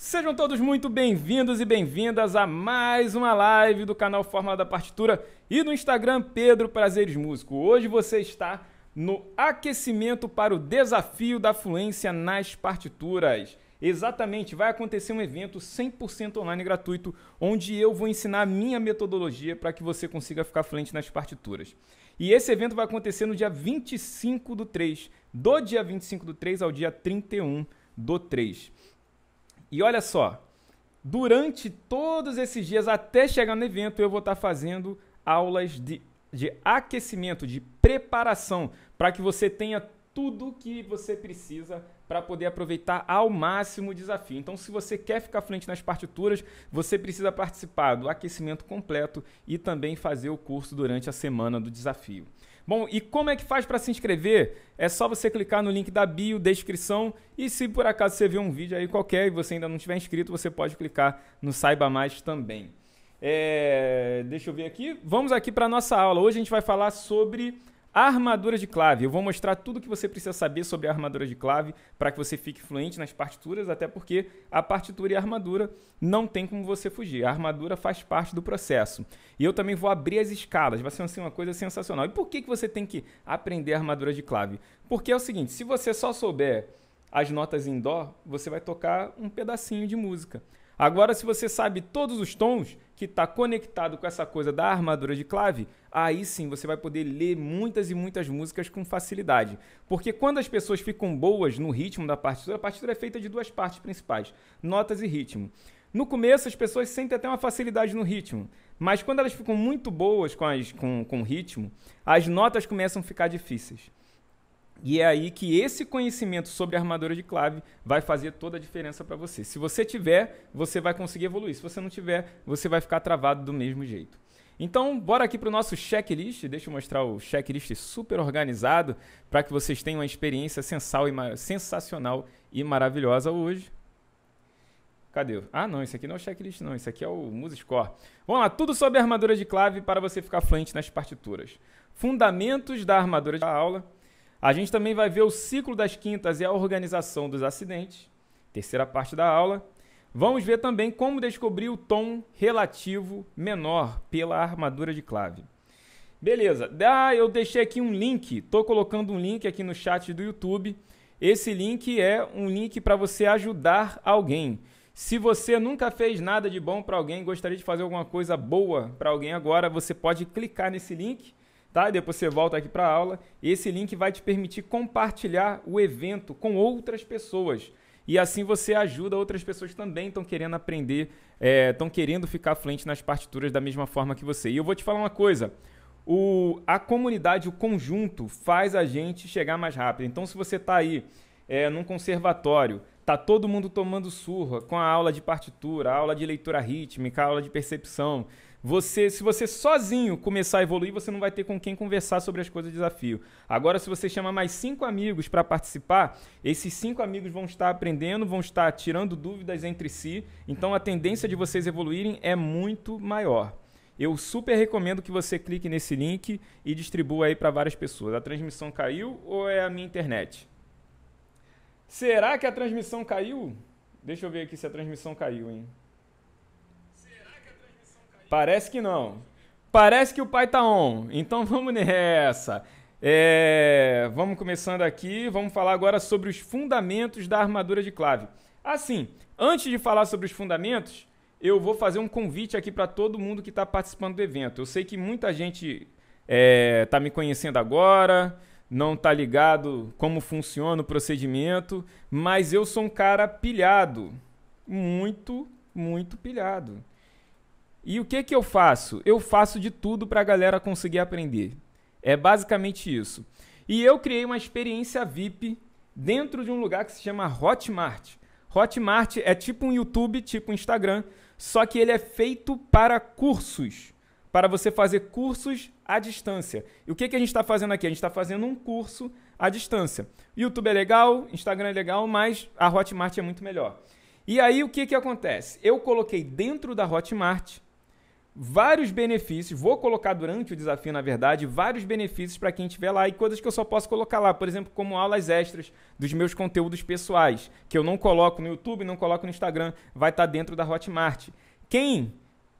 Sejam todos muito bem-vindos e bem-vindas a mais uma live do canal Fórmula da Partitura e no Instagram Pedro Prazeres Músico. Hoje você está no aquecimento para o desafio da fluência nas partituras. Exatamente, vai acontecer um evento 100% online gratuito, onde eu vou ensinar a minha metodologia para que você consiga ficar fluente nas partituras. E esse evento vai acontecer no dia 25 do 3, do dia 25 do 3 ao dia 31 do 3. E olha só, durante todos esses dias, até chegar no evento, eu vou estar fazendo aulas de, de aquecimento, de preparação, para que você tenha tudo que você precisa para poder aproveitar ao máximo o desafio. Então, se você quer ficar frente nas partituras, você precisa participar do aquecimento completo e também fazer o curso durante a semana do desafio. Bom, e como é que faz para se inscrever? É só você clicar no link da bio, descrição, e se por acaso você viu um vídeo aí qualquer e você ainda não tiver inscrito, você pode clicar no Saiba Mais também. É, deixa eu ver aqui. Vamos aqui para nossa aula. Hoje a gente vai falar sobre Armadura de clave. Eu vou mostrar tudo que você precisa saber sobre a armadura de clave para que você fique fluente nas partituras, até porque a partitura e a armadura não tem como você fugir. A armadura faz parte do processo. E eu também vou abrir as escalas, vai ser assim, uma coisa sensacional. E por que, que você tem que aprender a armadura de clave? Porque é o seguinte, se você só souber as notas em dó, você vai tocar um pedacinho de música. Agora, se você sabe todos os tons que está conectado com essa coisa da armadura de clave, aí sim você vai poder ler muitas e muitas músicas com facilidade. Porque quando as pessoas ficam boas no ritmo da partitura, a partitura é feita de duas partes principais: notas e ritmo. No começo, as pessoas sentem até uma facilidade no ritmo, mas quando elas ficam muito boas com, com, com o ritmo, as notas começam a ficar difíceis. E é aí que esse conhecimento sobre armadura de clave vai fazer toda a diferença para você. Se você tiver, você vai conseguir evoluir. Se você não tiver, você vai ficar travado do mesmo jeito. Então, bora aqui para o nosso checklist. Deixa eu mostrar o checklist super organizado para que vocês tenham uma experiência sensacional e maravilhosa hoje. Cadê? Ah, não, isso aqui não é o checklist, não. Isso aqui é o MuseScore. Vamos lá, tudo sobre armadura de clave para você ficar fluente nas partituras. Fundamentos da armadura da aula a gente também vai ver o ciclo das quintas e a organização dos acidentes, terceira parte da aula. Vamos ver também como descobrir o tom relativo menor pela armadura de clave. Beleza, ah, eu deixei aqui um link, estou colocando um link aqui no chat do YouTube. Esse link é um link para você ajudar alguém. Se você nunca fez nada de bom para alguém, gostaria de fazer alguma coisa boa para alguém agora, você pode clicar nesse link tá? E depois você volta aqui para a aula. Esse link vai te permitir compartilhar o evento com outras pessoas. E assim você ajuda outras pessoas também estão querendo aprender, estão é, querendo ficar fluente nas partituras da mesma forma que você. E eu vou te falar uma coisa. O, a comunidade, o conjunto, faz a gente chegar mais rápido. Então, se você está aí é, num conservatório, está todo mundo tomando surra com a aula de partitura, a aula de leitura rítmica, a aula de percepção, você, se você sozinho começar a evoluir, você não vai ter com quem conversar sobre as coisas desafio. Agora, se você chama mais cinco amigos para participar, esses cinco amigos vão estar aprendendo, vão estar tirando dúvidas entre si. Então, a tendência de vocês evoluírem é muito maior. Eu super recomendo que você clique nesse link e distribua aí para várias pessoas. A transmissão caiu ou é a minha internet? Será que a transmissão caiu? Deixa eu ver aqui se a transmissão caiu, hein? Parece que não. Parece que o pai tá on. Então vamos nessa. É, vamos começando aqui. Vamos falar agora sobre os fundamentos da armadura de clave. Assim, antes de falar sobre os fundamentos, eu vou fazer um convite aqui para todo mundo que está participando do evento. Eu sei que muita gente está é, tá me conhecendo agora, não está ligado como funciona o procedimento, mas eu sou um cara pilhado, muito, muito pilhado. E o que que eu faço? Eu faço de tudo para a galera conseguir aprender. É basicamente isso. E eu criei uma experiência VIP dentro de um lugar que se chama Hotmart. Hotmart é tipo um YouTube, tipo um Instagram, só que ele é feito para cursos, para você fazer cursos à distância. E o que, que a gente está fazendo aqui? A gente está fazendo um curso à distância. YouTube é legal, Instagram é legal, mas a Hotmart é muito melhor. E aí o que, que acontece? Eu coloquei dentro da Hotmart vários benefícios. Vou colocar durante o desafio, na verdade, vários benefícios para quem estiver lá e coisas que eu só posso colocar lá, por exemplo, como aulas extras dos meus conteúdos pessoais, que eu não coloco no YouTube, não coloco no Instagram, vai estar tá dentro da Hotmart. Quem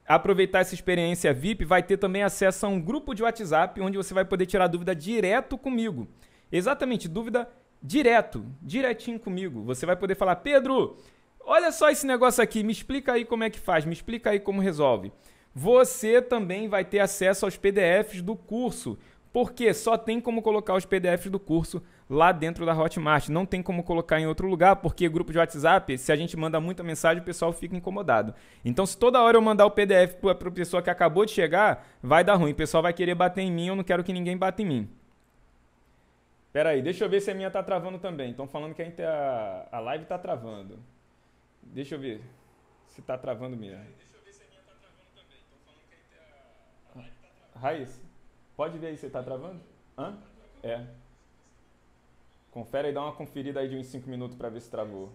aproveitar essa experiência VIP vai ter também acesso a um grupo de WhatsApp onde você vai poder tirar dúvida direto comigo. Exatamente, dúvida direto, direitinho comigo. Você vai poder falar: "Pedro, olha só esse negócio aqui, me explica aí como é que faz, me explica aí como resolve". Você também vai ter acesso aos PDFs do curso, porque só tem como colocar os PDFs do curso lá dentro da Hotmart. Não tem como colocar em outro lugar, porque grupo de WhatsApp, se a gente manda muita mensagem, o pessoal fica incomodado. Então, se toda hora eu mandar o PDF para a pessoa que acabou de chegar, vai dar ruim. O pessoal vai querer bater em mim, eu não quero que ninguém bata em mim. Pera aí, deixa eu ver se a minha tá travando também. Estão falando que a, a live tá travando. Deixa eu ver se tá travando mesmo. Raíssa, pode ver aí se tá travando? Hã? É. Confere aí, dá uma conferida aí de uns 5 minutos para ver se travou.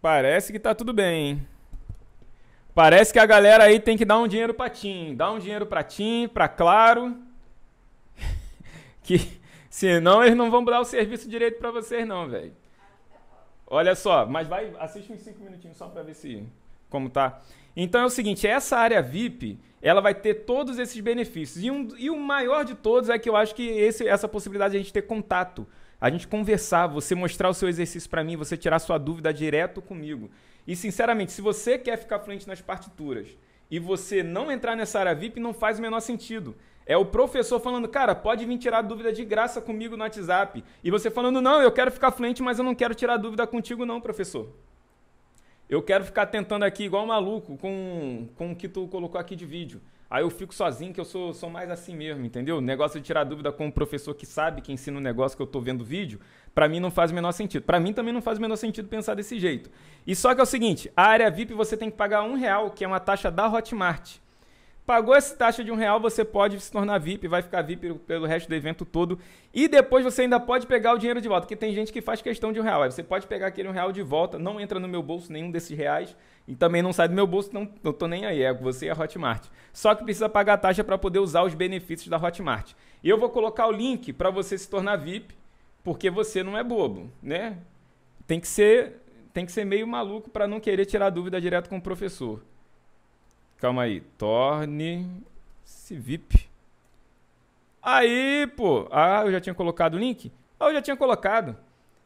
Parece que tá tudo bem, hein? Parece que a galera aí tem que dar um dinheiro pra Tim. Dá um dinheiro pra Tim, pra Claro. que senão eles não vão dar o serviço direito para vocês não, velho. Olha só, mas vai, assiste uns 5 minutinhos só para ver se como tá. Então é o seguinte, essa área VIP, ela vai ter todos esses benefícios. E, um, e o maior de todos é que eu acho que esse, essa possibilidade de a gente ter contato, a gente conversar, você mostrar o seu exercício para mim, você tirar sua dúvida direto comigo. E sinceramente, se você quer ficar frente nas partituras e você não entrar nessa área VIP, não faz o menor sentido. É o professor falando, cara, pode vir tirar dúvida de graça comigo no WhatsApp. E você falando, não, eu quero ficar fluente, mas eu não quero tirar dúvida contigo, não, professor. Eu quero ficar tentando aqui igual um maluco com, com o que tu colocou aqui de vídeo. Aí eu fico sozinho, que eu sou, sou mais assim mesmo, entendeu? Negócio de tirar dúvida com um professor que sabe, que ensina um negócio que eu estou vendo vídeo, para mim não faz o menor sentido. Para mim também não faz o menor sentido pensar desse jeito. E só que é o seguinte, a área VIP você tem que pagar um real, que é uma taxa da Hotmart. Pagou essa taxa de um real, você pode se tornar VIP, vai ficar VIP pelo resto do evento todo. E depois você ainda pode pegar o dinheiro de volta, porque tem gente que faz questão de um real. você pode pegar aquele um real de volta, não entra no meu bolso nenhum desses reais. E também não sai do meu bolso, não, não tô nem aí, é você e a Hotmart. Só que precisa pagar a taxa para poder usar os benefícios da Hotmart. E eu vou colocar o link para você se tornar VIP, porque você não é bobo, né? Tem que ser, tem que ser meio maluco para não querer tirar dúvida direto com o professor. Calma aí. Torne-se VIP. Aí, pô. Ah, eu já tinha colocado o link? Ah, eu já tinha colocado.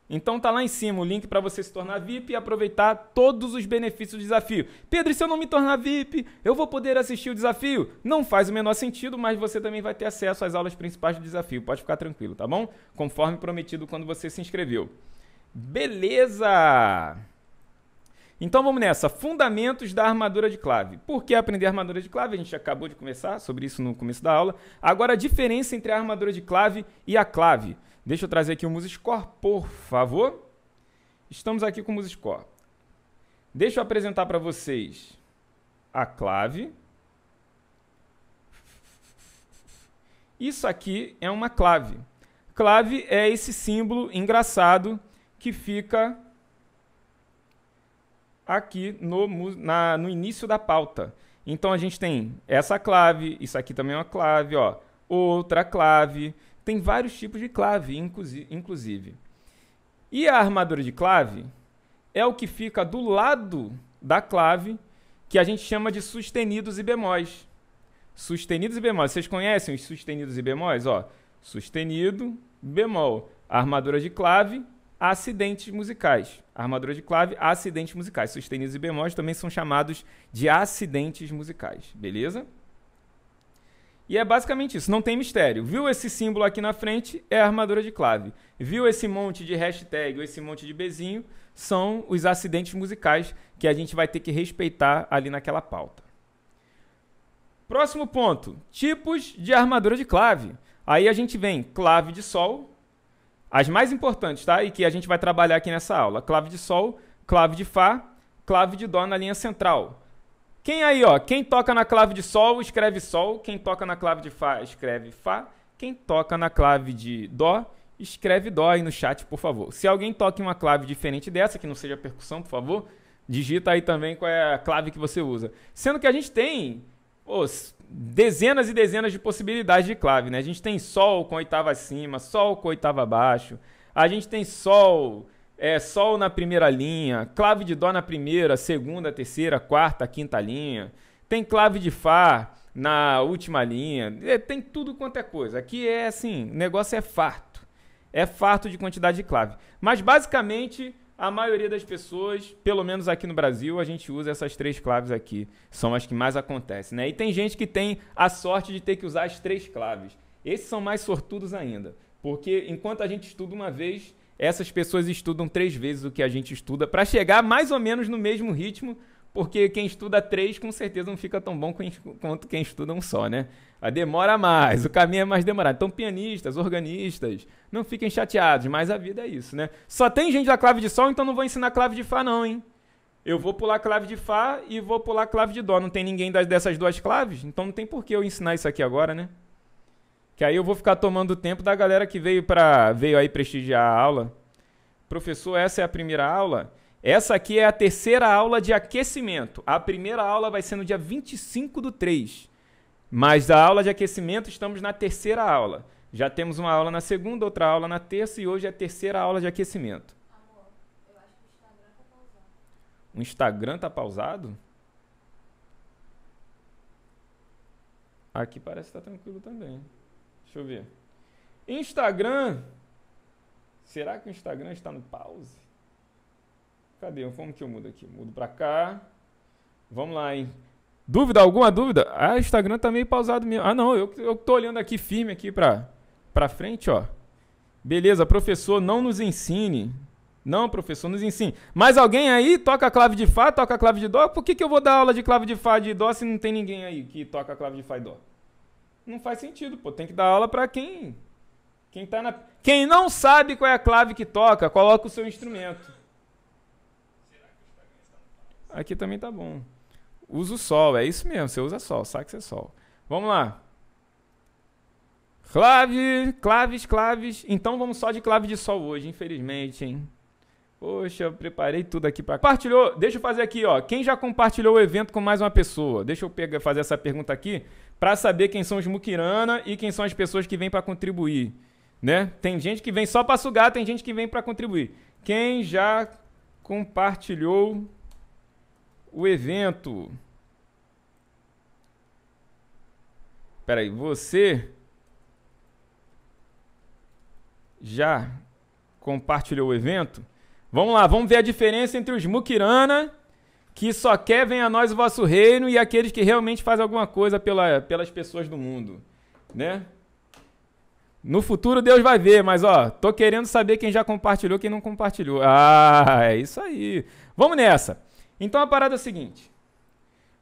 Então tá lá em cima o link para você se tornar VIP e aproveitar todos os benefícios do desafio. Pedro, e se eu não me tornar VIP, eu vou poder assistir o desafio? Não faz o menor sentido, mas você também vai ter acesso às aulas principais do desafio. Pode ficar tranquilo, tá bom? Conforme prometido quando você se inscreveu. Beleza! Então vamos nessa. Fundamentos da armadura de clave. Por que aprender armadura de clave? A gente acabou de começar sobre isso no começo da aula. Agora a diferença entre a armadura de clave e a clave. Deixa eu trazer aqui o MuseScore, por favor. Estamos aqui com o MuseScore. Deixa eu apresentar para vocês a clave. Isso aqui é uma clave. Clave é esse símbolo engraçado que fica aqui no, na, no início da pauta. Então a gente tem essa clave, isso aqui também é uma clave, ó, outra clave. Tem vários tipos de clave, inclusive. E a armadura de clave é o que fica do lado da clave, que a gente chama de sustenidos e bemóis. Sustenidos e bemóis. Vocês conhecem os sustenidos e bemóis? Ó, sustenido, bemol. armadura de clave acidentes musicais. Armadura de clave, acidentes musicais. Sustenidos e bemóis também são chamados de acidentes musicais, beleza? E é basicamente isso, não tem mistério. Viu esse símbolo aqui na frente? É a armadura de clave. Viu esse monte de hashtag ou esse monte de bezinho? São os acidentes musicais que a gente vai ter que respeitar ali naquela pauta. Próximo ponto: tipos de armadura de clave. Aí a gente vem clave de sol, as mais importantes, tá? E que a gente vai trabalhar aqui nessa aula: clave de sol, clave de fá, clave de dó na linha central. Quem aí, ó, quem toca na clave de sol, escreve sol, quem toca na clave de fá, escreve fá, quem toca na clave de dó, escreve dó aí no chat, por favor. Se alguém toca uma clave diferente dessa, que não seja percussão, por favor, digita aí também qual é a clave que você usa. Sendo que a gente tem, pô, dezenas e dezenas de possibilidades de clave, né? A gente tem Sol com oitava acima, Sol com oitava abaixo, a gente tem Sol, é, Sol na primeira linha, clave de Dó na primeira, segunda, terceira, quarta, quinta linha, tem clave de Fá na última linha, é, tem tudo quanto é coisa. Aqui é assim, o negócio é farto, é farto de quantidade de clave. Mas basicamente a maioria das pessoas, pelo menos aqui no Brasil, a gente usa essas três claves aqui. São as que mais acontecem, né? E tem gente que tem a sorte de ter que usar as três claves. Esses são mais sortudos ainda, porque enquanto a gente estuda uma vez, essas pessoas estudam três vezes o que a gente estuda para chegar mais ou menos no mesmo ritmo porque quem estuda três com certeza não fica tão bom quanto quem estuda um só, né? Demora mais, o caminho é mais demorado. Então, pianistas, organistas, não fiquem chateados, mas a vida é isso, né? Só tem gente da clave de sol, então não vou ensinar clave de fá, não, hein? Eu vou pular clave de fá e vou pular clave de dó. Não tem ninguém das, dessas duas claves, então não tem por que eu ensinar isso aqui agora, né? Que aí eu vou ficar tomando o tempo da galera que veio para veio aí prestigiar a aula. Professor, essa é a primeira aula. Essa aqui é a terceira aula de aquecimento. A primeira aula vai ser no dia 25 do 3. Mas da aula de aquecimento estamos na terceira aula. Já temos uma aula na segunda, outra aula na terça e hoje é a terceira aula de aquecimento. Amor, eu acho que o Instagram tá pausado. O Instagram tá pausado? Aqui parece que tá tranquilo também. Deixa eu ver. Instagram. Será que o Instagram está no pause? Cadê? Como que eu mudo aqui? Mudo para cá. Vamos lá, hein? Dúvida? Alguma dúvida? Ah, o Instagram tá meio pausado mesmo. Ah, não, eu, eu tô olhando aqui firme aqui pra, pra frente, ó. Beleza, professor, não nos ensine. Não, professor, nos ensine. Mas alguém aí toca a clave de Fá, toca a clave de Dó? Por que, que eu vou dar aula de clave de Fá de Dó se não tem ninguém aí que toca a clave de Fá e Dó? Não faz sentido, pô. Tem que dar aula pra quem. Quem, tá na... quem não sabe qual é a clave que toca, coloca o seu instrumento. Aqui também tá bom. Usa o sol, é isso mesmo. Você usa sol, sabe que é sol. Vamos lá. Clave, claves, claves. Então vamos só de clave de sol hoje, infelizmente, hein? Poxa, eu preparei tudo aqui para compartilhou. Deixa eu fazer aqui, ó. Quem já compartilhou o evento com mais uma pessoa? Deixa eu pegar, fazer essa pergunta aqui para saber quem são os muquirana e quem são as pessoas que vêm para contribuir, né? Tem gente que vem só para sugar, tem gente que vem para contribuir. Quem já compartilhou o evento. Peraí, você já compartilhou o evento? Vamos lá, vamos ver a diferença entre os mukirana, que só quer venha a nós o vosso reino, e aqueles que realmente fazem alguma coisa pela, pelas pessoas do mundo, né? No futuro Deus vai ver, mas ó, tô querendo saber quem já compartilhou, quem não compartilhou. Ah, é isso aí. Vamos nessa. Então a parada é a seguinte.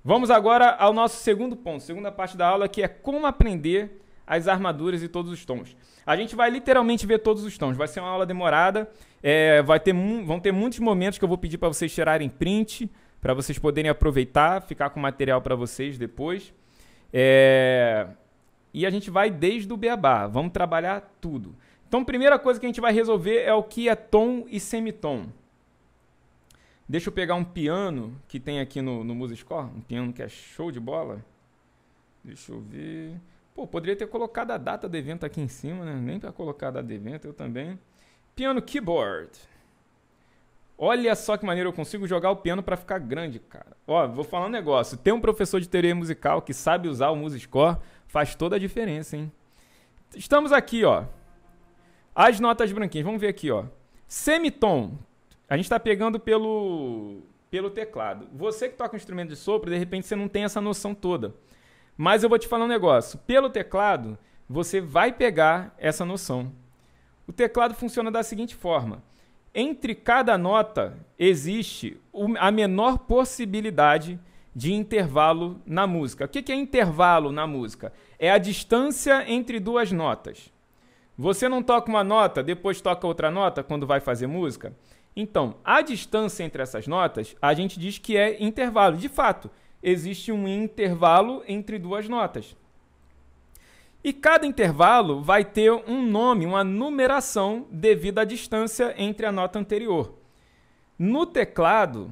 Vamos agora ao nosso segundo ponto, segunda parte da aula, que é como aprender as armaduras e todos os tons. A gente vai literalmente ver todos os tons. Vai ser uma aula demorada. É, vai ter vão ter muitos momentos que eu vou pedir para vocês tirarem print, para vocês poderem aproveitar, ficar com material para vocês depois. É, e a gente vai desde o beabá. Vamos trabalhar tudo. Então, primeira coisa que a gente vai resolver é o que é tom e semitom. Deixa eu pegar um piano que tem aqui no, no Musiscore. Um piano que é show de bola. Deixa eu ver. Pô, poderia ter colocado a data do evento aqui em cima, né? Nem para colocar a data do evento, eu também. Piano keyboard. Olha só que maneiro, eu consigo jogar o piano para ficar grande, cara. Ó, vou falar um negócio. Tem um professor de teoria musical que sabe usar o Musiscore, faz toda a diferença, hein? Estamos aqui, ó. As notas branquinhas, vamos ver aqui, ó. Semitom, a gente está pegando pelo, pelo teclado. Você que toca um instrumento de sopro, de repente você não tem essa noção toda. Mas eu vou te falar um negócio. Pelo teclado, você vai pegar essa noção. O teclado funciona da seguinte forma: entre cada nota existe a menor possibilidade de intervalo na música. O que é intervalo na música? É a distância entre duas notas. Você não toca uma nota, depois toca outra nota quando vai fazer música? Então, a distância entre essas notas, a gente diz que é intervalo. De fato, existe um intervalo entre duas notas. E cada intervalo vai ter um nome, uma numeração devido à distância entre a nota anterior. No teclado,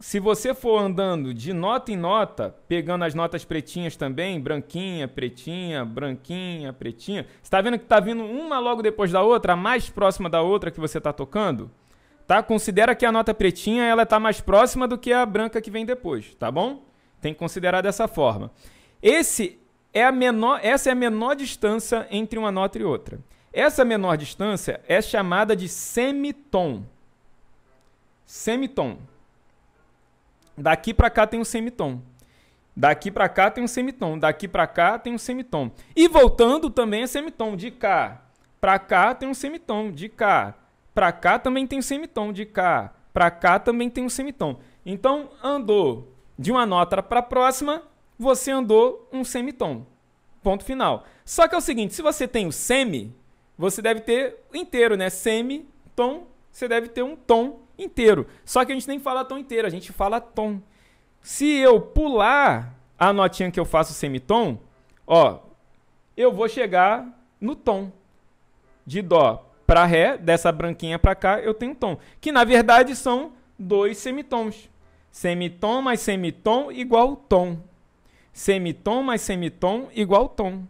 se você for andando de nota em nota, pegando as notas pretinhas também, branquinha, pretinha, branquinha, pretinha, você está vendo que está vindo uma logo depois da outra, a mais próxima da outra que você está tocando? tá? Considera que a nota pretinha ela está mais próxima do que a branca que vem depois, tá bom? Tem que considerar dessa forma. Esse é a menor, essa é a menor distância entre uma nota e outra. Essa menor distância é chamada de semitom. Semitom. Daqui para cá tem um semitom. Daqui para cá tem um semitom. Daqui para cá tem um semitom. E voltando também é semitom. De cá para cá tem um semitom. De cá para cá também tem um semitom. De cá para cá também tem um semitom. Então, andou de uma nota para a próxima, você andou um semitom. Ponto final. Só que é o seguinte, se você tem o semi, você deve ter inteiro, né? Semi, tom, você deve ter um tom inteiro. Só que a gente nem fala tom inteiro, a gente fala tom. Se eu pular a notinha que eu faço semitom, ó, eu vou chegar no tom de dó para Ré, dessa branquinha para cá, eu tenho um tom. Que na verdade são dois semitons. Semitom mais semitom igual tom. Semitom mais semitom igual tom.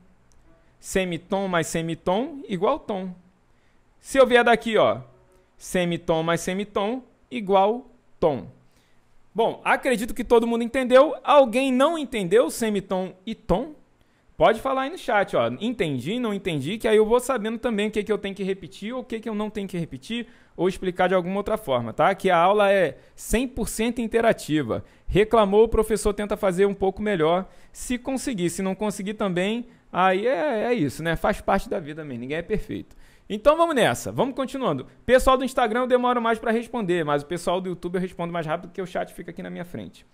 Semitom mais semitom igual tom. Se eu vier daqui, ó, semitom mais semitom igual tom. Bom, acredito que todo mundo entendeu. Alguém não entendeu semitom e tom? Pode falar aí no chat, ó. Entendi, não entendi, que aí eu vou sabendo também o que, que eu tenho que repetir ou o que, que eu não tenho que repetir ou explicar de alguma outra forma, tá? Que a aula é 100% interativa. Reclamou, o professor tenta fazer um pouco melhor. Se conseguir, se não conseguir também, aí é, é isso, né? Faz parte da vida mesmo, ninguém é perfeito. Então vamos nessa, vamos continuando. Pessoal do Instagram eu demoro mais para responder, mas o pessoal do YouTube eu respondo mais rápido porque o chat fica aqui na minha frente.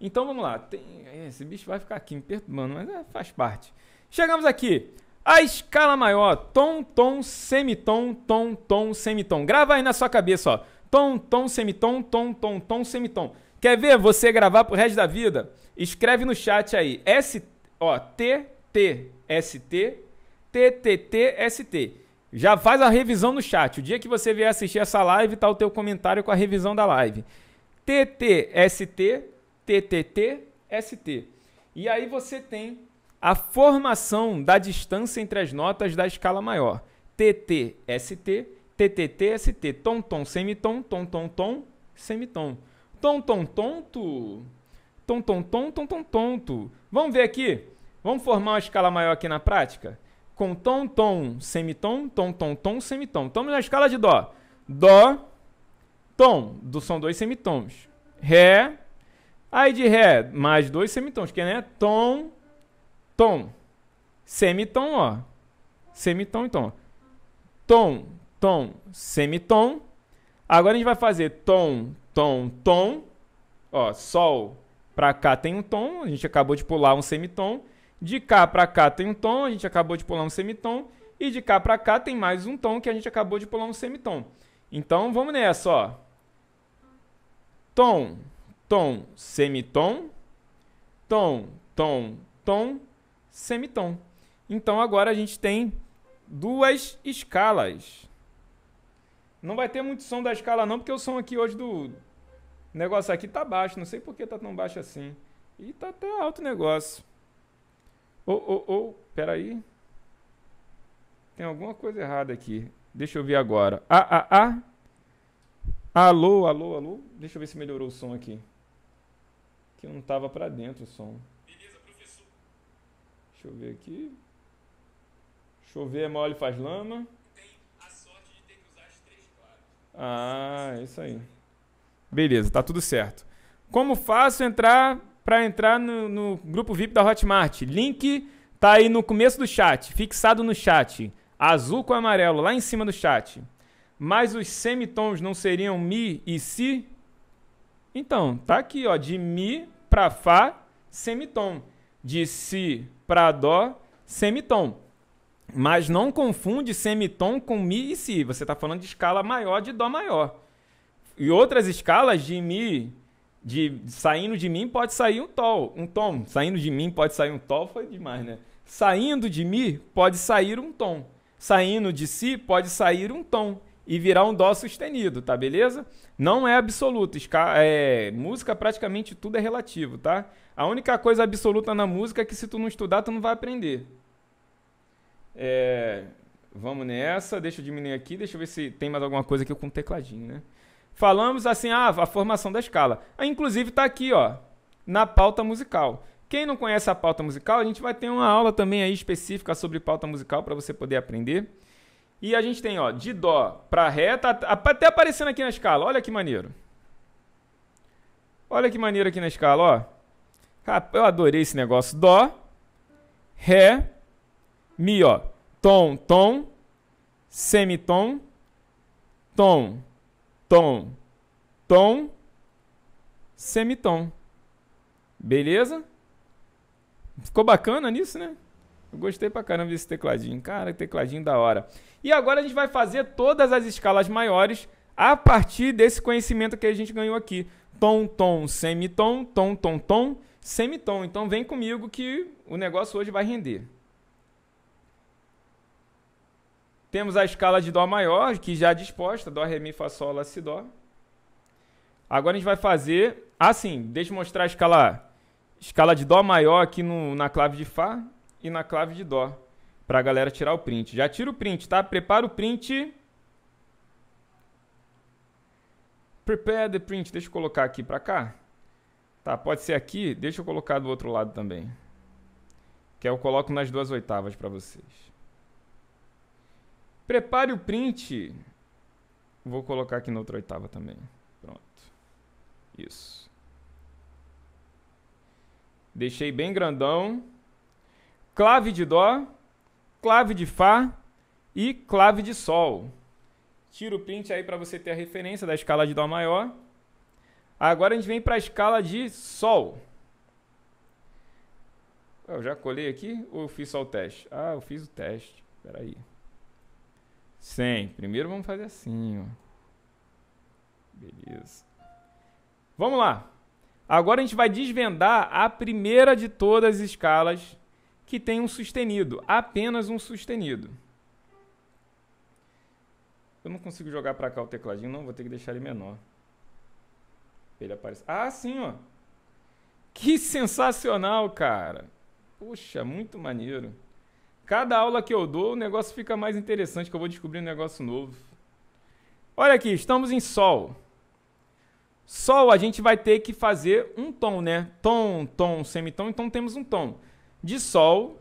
Então vamos lá. Tem, é, esse bicho vai ficar aqui me perturbando, mas é, faz parte. Chegamos aqui. A escala maior. Tom, tom, semitom, tom, tom, semitom. Grava aí na sua cabeça, ó. Tom, tom, semitom, tom, tom, tom, semitom. Quer ver você gravar pro resto da vida? Escreve no chat aí. S, ó, T, T, S, T, T, T, T, S, T. Já faz a revisão no chat. O dia que você vier assistir essa live, tá o teu comentário com a revisão da live. T, T, S, T, TTT-ST. E aí você tem a formação da distância entre as notas da escala maior. TT-ST, TTT-ST, tom-tom, semitom, tom-tom-tom, semitom. Tom-tom-tonto, tom-tom-tom, tom-tom-tonto. Vamos ver aqui? Vamos formar uma escala maior aqui na prática? Com tom, tom, semitom, tom, tom, tom, semitom. Estamos na escala de Dó. Dó, tom, do, são dois semitons. Ré, Aí de Ré, mais dois semitons, que é né? tom, tom. Semitom, ó. Semitom e tom. Tom, tom, semitom. Agora a gente vai fazer tom, tom, tom. Ó, sol para cá tem um tom, a gente acabou de pular um semitom. De cá para cá tem um tom, a gente acabou de pular um semitom. E de cá para cá tem mais um tom que a gente acabou de pular um semitom. Então vamos nessa, ó. Tom tom, semitom, tom, tom, tom, semitom. Então agora a gente tem duas escalas. Não vai ter muito som da escala não, porque o som aqui hoje do negócio aqui tá baixo. Não sei por que tá tão baixo assim. E tá até alto o negócio. Ou, oh, ou, oh, oh, peraí. Tem alguma coisa errada aqui. Deixa eu ver agora. Ah, ah, ah. Alô, alô, alô. Deixa eu ver se melhorou o som aqui que não tava para dentro o som. Beleza, professor. Deixa eu ver aqui. Chover é mole faz lama. Tem a sorte de ter que usar as três claras. Ah, isso aí. Beleza, tá tudo certo. Como faço entrar para entrar no, no, grupo VIP da Hotmart? Link tá aí no começo do chat, fixado no chat, azul com amarelo, lá em cima do chat. Mas os semitons não seriam mi e si? Então, tá aqui, ó, de mi para Fá, semitom. De Si para Dó, semitom. Mas não confunde semitom com Mi e Si. Você está falando de escala maior de Dó maior. E outras escalas de Mi, de saindo de mim pode sair um Tol. Um tom. Saindo de mim pode sair um Tol, foi demais, né? Saindo de Mi pode sair um tom. Saindo de Si pode sair um tom e virar um dó sustenido, tá beleza? Não é absoluto, é, música praticamente tudo é relativo, tá? A única coisa absoluta na música é que se tu não estudar, tu não vai aprender. É, vamos nessa, deixa eu diminuir aqui, deixa eu ver se tem mais alguma coisa aqui com o tecladinho, né? Falamos assim, ah, a formação da escala. Ah, inclusive tá aqui, ó, na pauta musical. Quem não conhece a pauta musical, a gente vai ter uma aula também aí específica sobre pauta musical para você poder aprender. E a gente tem, ó, de dó para ré, tá até aparecendo aqui na escala. Olha que maneiro. Olha que maneiro aqui na escala, ó. eu adorei esse negócio. Dó, ré, mi, ó. Tom, tom, semitom, tom, tom, tom, semitom. Beleza? Ficou bacana nisso, né? Eu gostei pra caramba desse tecladinho. Cara, tecladinho da hora. E agora a gente vai fazer todas as escalas maiores a partir desse conhecimento que a gente ganhou aqui. Tom, tom, semitom, tom, tom, tom, semitom. Então vem comigo que o negócio hoje vai render. Temos a escala de Dó maior, que já é disposta, Dó, Ré, Mi, Fá, Sol, Lá, Si, Dó. Agora a gente vai fazer... Ah, sim, deixa eu mostrar a escala, escala de Dó maior aqui no, na clave de Fá e na clave de dó para a galera tirar o print. Já tira o print, tá? Prepara o print. Prepare the print. Deixa eu colocar aqui para cá. Tá, pode ser aqui. Deixa eu colocar do outro lado também. Que eu coloco nas duas oitavas para vocês. Prepare o print. Vou colocar aqui na outra oitava também. Pronto. Isso. Deixei bem grandão clave de dó, clave de fá e clave de sol. Tira o print aí para você ter a referência da escala de dó maior. Agora a gente vem para a escala de sol. Eu já colei aqui ou eu fiz só o teste? Ah, eu fiz o teste. Espera aí. 100. Primeiro vamos fazer assim, ó. Beleza. Vamos lá. Agora a gente vai desvendar a primeira de todas as escalas que tem um sustenido, apenas um sustenido. Eu não consigo jogar para cá o tecladinho, não, vou ter que deixar ele menor. Ele aparece. Ah, sim, ó. Que sensacional, cara. Puxa, muito maneiro. Cada aula que eu dou, o negócio fica mais interessante, que eu vou descobrir um negócio novo. Olha aqui, estamos em sol. Sol, a gente vai ter que fazer um tom, né? Tom, tom, semitom, então temos um tom de Sol,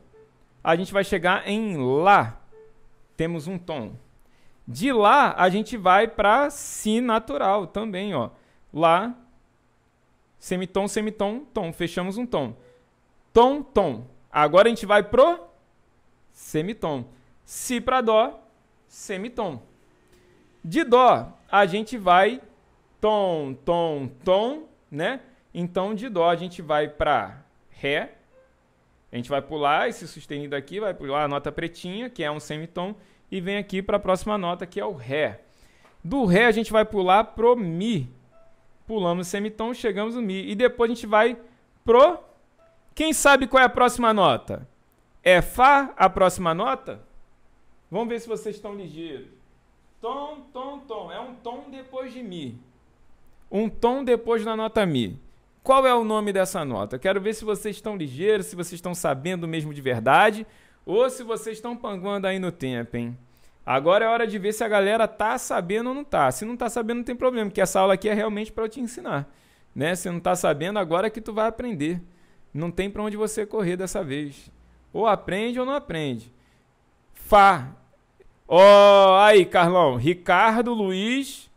a gente vai chegar em Lá. Temos um tom. De Lá, a gente vai para Si natural também, ó. Lá, semitom, semitom, tom. Fechamos um tom. Tom, tom. Agora a gente vai pro semitom. Si para Dó, semitom. De Dó, a gente vai tom, tom, tom, né? Então, de Dó, a gente vai para Ré, a gente vai pular esse sustenido aqui, vai pular a nota pretinha, que é um semitom, e vem aqui para a próxima nota, que é o Ré. Do Ré a gente vai pular pro Mi. Pulamos o semitom, chegamos no Mi. E depois a gente vai pro... Quem sabe qual é a próxima nota? É Fá a próxima nota? Vamos ver se vocês estão ligeiros. Tom, tom, tom. É um tom depois de Mi. Um tom depois da nota Mi. Qual é o nome dessa nota? Eu quero ver se vocês estão ligeiros, se vocês estão sabendo mesmo de verdade, ou se vocês estão panguando aí no tempo, hein? Agora é hora de ver se a galera tá sabendo ou não tá. Se não tá sabendo, não tem problema, porque essa aula aqui é realmente para eu te ensinar, né? Se não tá sabendo, agora é que tu vai aprender. Não tem para onde você correr dessa vez. Ou aprende ou não aprende. Fá. Ó, oh, aí, Carlão, Ricardo, Luiz,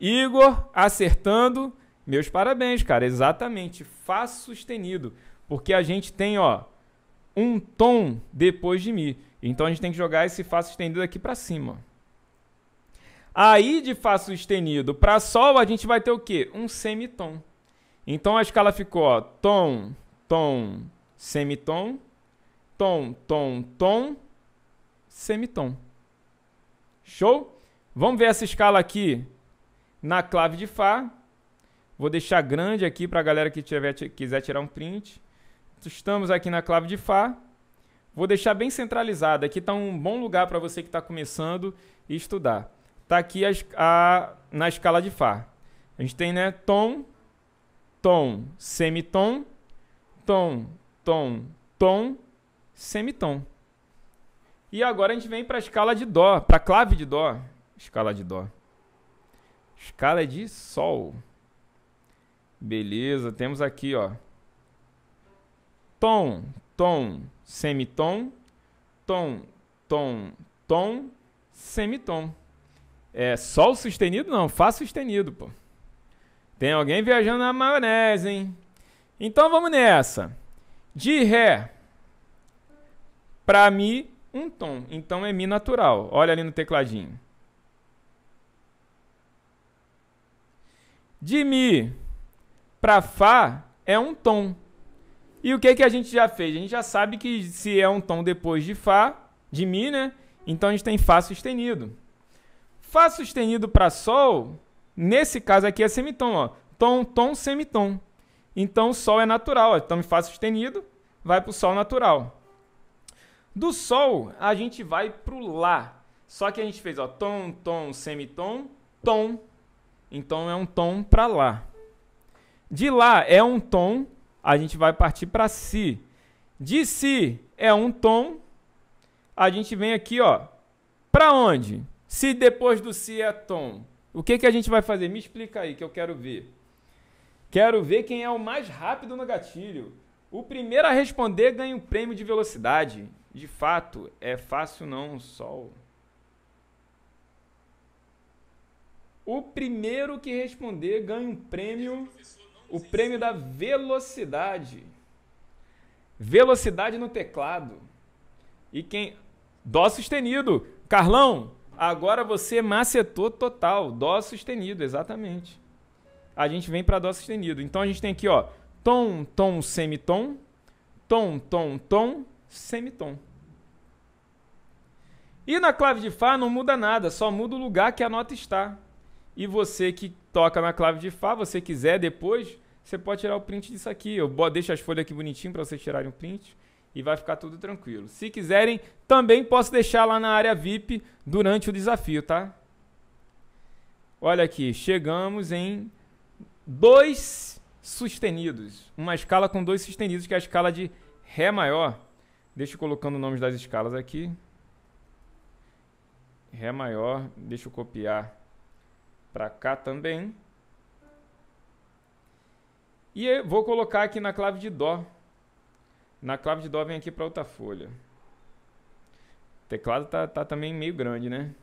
Igor acertando meus parabéns, cara. Exatamente. Fá sustenido. Porque a gente tem, ó, um tom depois de Mi. Então a gente tem que jogar esse Fá sustenido aqui para cima. Aí de Fá sustenido para Sol a gente vai ter o quê? Um semitom. Então a escala ficou ó, tom, tom, semitom, tom, tom, tom, semitom. Show? Vamos ver essa escala aqui na clave de Fá Vou deixar grande aqui para a galera que tiver, quiser tirar um print. Estamos aqui na clave de Fá. Vou deixar bem centralizado. Aqui está um bom lugar para você que está começando e estudar. Está aqui a, a, na escala de Fá. A gente tem né, tom, tom, semitom, tom, tom, tom, semitom. E agora a gente vem para a escala de Dó, para a clave de Dó. Escala de Dó. Escala de Sol. Beleza, temos aqui, ó. Tom, tom, semitom. Tom, tom, tom, semitom. É sol sustenido? Não, Fá sustenido, pô. Tem alguém viajando na maionese, hein? Então vamos nessa. De Ré para Mi, um tom. Então é Mi natural. Olha ali no tecladinho. De Mi para Fá é um tom. E o que, que a gente já fez? A gente já sabe que se é um tom depois de Fá, de Mi, né? Então a gente tem Fá sustenido. Fá sustenido para Sol, nesse caso aqui é semitom, ó. Tom, tom, semitom. Então Sol é natural, ó. Então Fá sustenido vai para o Sol natural. Do Sol, a gente vai para o Lá. Só que a gente fez ó, tom, tom, semitom, tom. Então é um tom para Lá. De Lá é um tom, a gente vai partir para Si. De Si é um tom, a gente vem aqui, ó, para onde? Se depois do Si é tom. O que, que a gente vai fazer? Me explica aí que eu quero ver. Quero ver quem é o mais rápido no gatilho. O primeiro a responder ganha um prêmio de velocidade. De fato, é fácil não, sol. O primeiro que responder ganha um prêmio o prêmio da velocidade. Velocidade no teclado. E quem. Dó sustenido. Carlão, agora você macetou total. Dó sustenido, exatamente. A gente vem para Dó sustenido. Então a gente tem aqui, ó. Tom, tom, semitom. Tom, tom, tom, semitom. E na clave de Fá não muda nada, só muda o lugar que a nota está. E você que toca na clave de Fá, você quiser depois, você pode tirar o print disso aqui. Eu deixo as folhas aqui bonitinho para vocês tirarem o print e vai ficar tudo tranquilo. Se quiserem, também posso deixar lá na área VIP durante o desafio, tá? Olha aqui, chegamos em dois sustenidos. Uma escala com dois sustenidos, que é a escala de Ré maior. Deixa eu colocando os nomes das escalas aqui. Ré maior, deixa eu copiar para cá também. E vou colocar aqui na clave de Dó. Na clave de Dó vem aqui para outra folha. O teclado tá, tá também meio grande, né?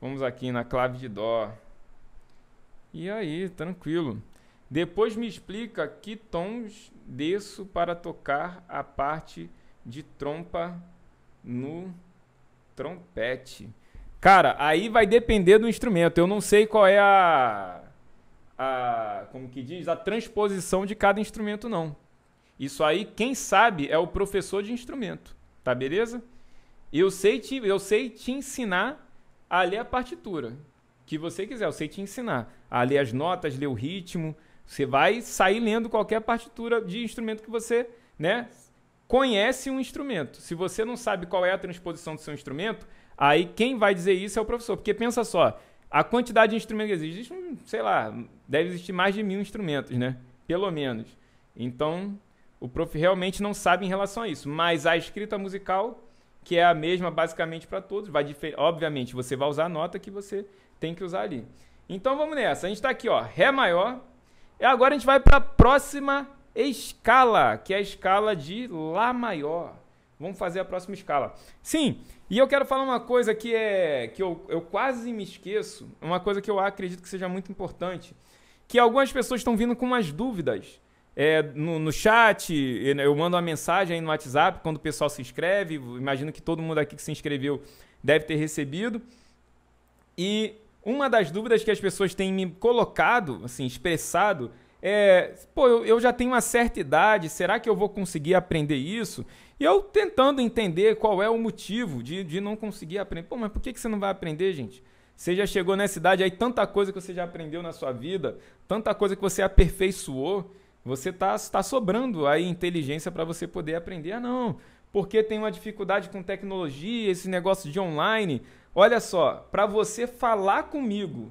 Vamos aqui na clave de Dó. E aí, tranquilo. Depois me explica que tons desço para tocar a parte de trompa no trompete. Cara, aí vai depender do instrumento. Eu não sei qual é a, a como que diz, a transposição de cada instrumento não. Isso aí, quem sabe é o professor de instrumento, tá beleza? Eu sei te, eu sei te ensinar a ler a partitura que você quiser. Eu sei te ensinar a ler as notas, ler o ritmo. Você vai sair lendo qualquer partitura de instrumento que você, né? Conhece um instrumento. Se você não sabe qual é a transposição do seu instrumento, Aí quem vai dizer isso é o professor, porque pensa só, a quantidade de instrumentos que existe, hum, sei lá, deve existir mais de mil instrumentos, né? Pelo menos. Então, o prof realmente não sabe em relação a isso. Mas a escrita musical, que é a mesma basicamente para todos, vai obviamente você vai usar a nota que você tem que usar ali. Então vamos nessa. A gente está aqui, ó, Ré maior. E agora a gente vai para a próxima escala, que é a escala de Lá maior. Vamos fazer a próxima escala. Sim, e eu quero falar uma coisa que é que eu, eu quase me esqueço, uma coisa que eu acredito que seja muito importante, que algumas pessoas estão vindo com umas dúvidas é, no, no chat, né, eu mando uma mensagem aí no WhatsApp quando o pessoal se inscreve, imagino que todo mundo aqui que se inscreveu deve ter recebido. E uma das dúvidas que as pessoas têm me colocado, assim, expressado, é, pô, eu, eu já tenho uma certa idade, será que eu vou conseguir aprender isso? E eu tentando entender qual é o motivo de, de não conseguir aprender. Pô, mas por que, que você não vai aprender, gente? Você já chegou nessa idade aí, tanta coisa que você já aprendeu na sua vida, tanta coisa que você aperfeiçoou, você tá, tá sobrando aí inteligência para você poder aprender. Ah, não, porque tem uma dificuldade com tecnologia, esse negócio de online. Olha só, para você falar comigo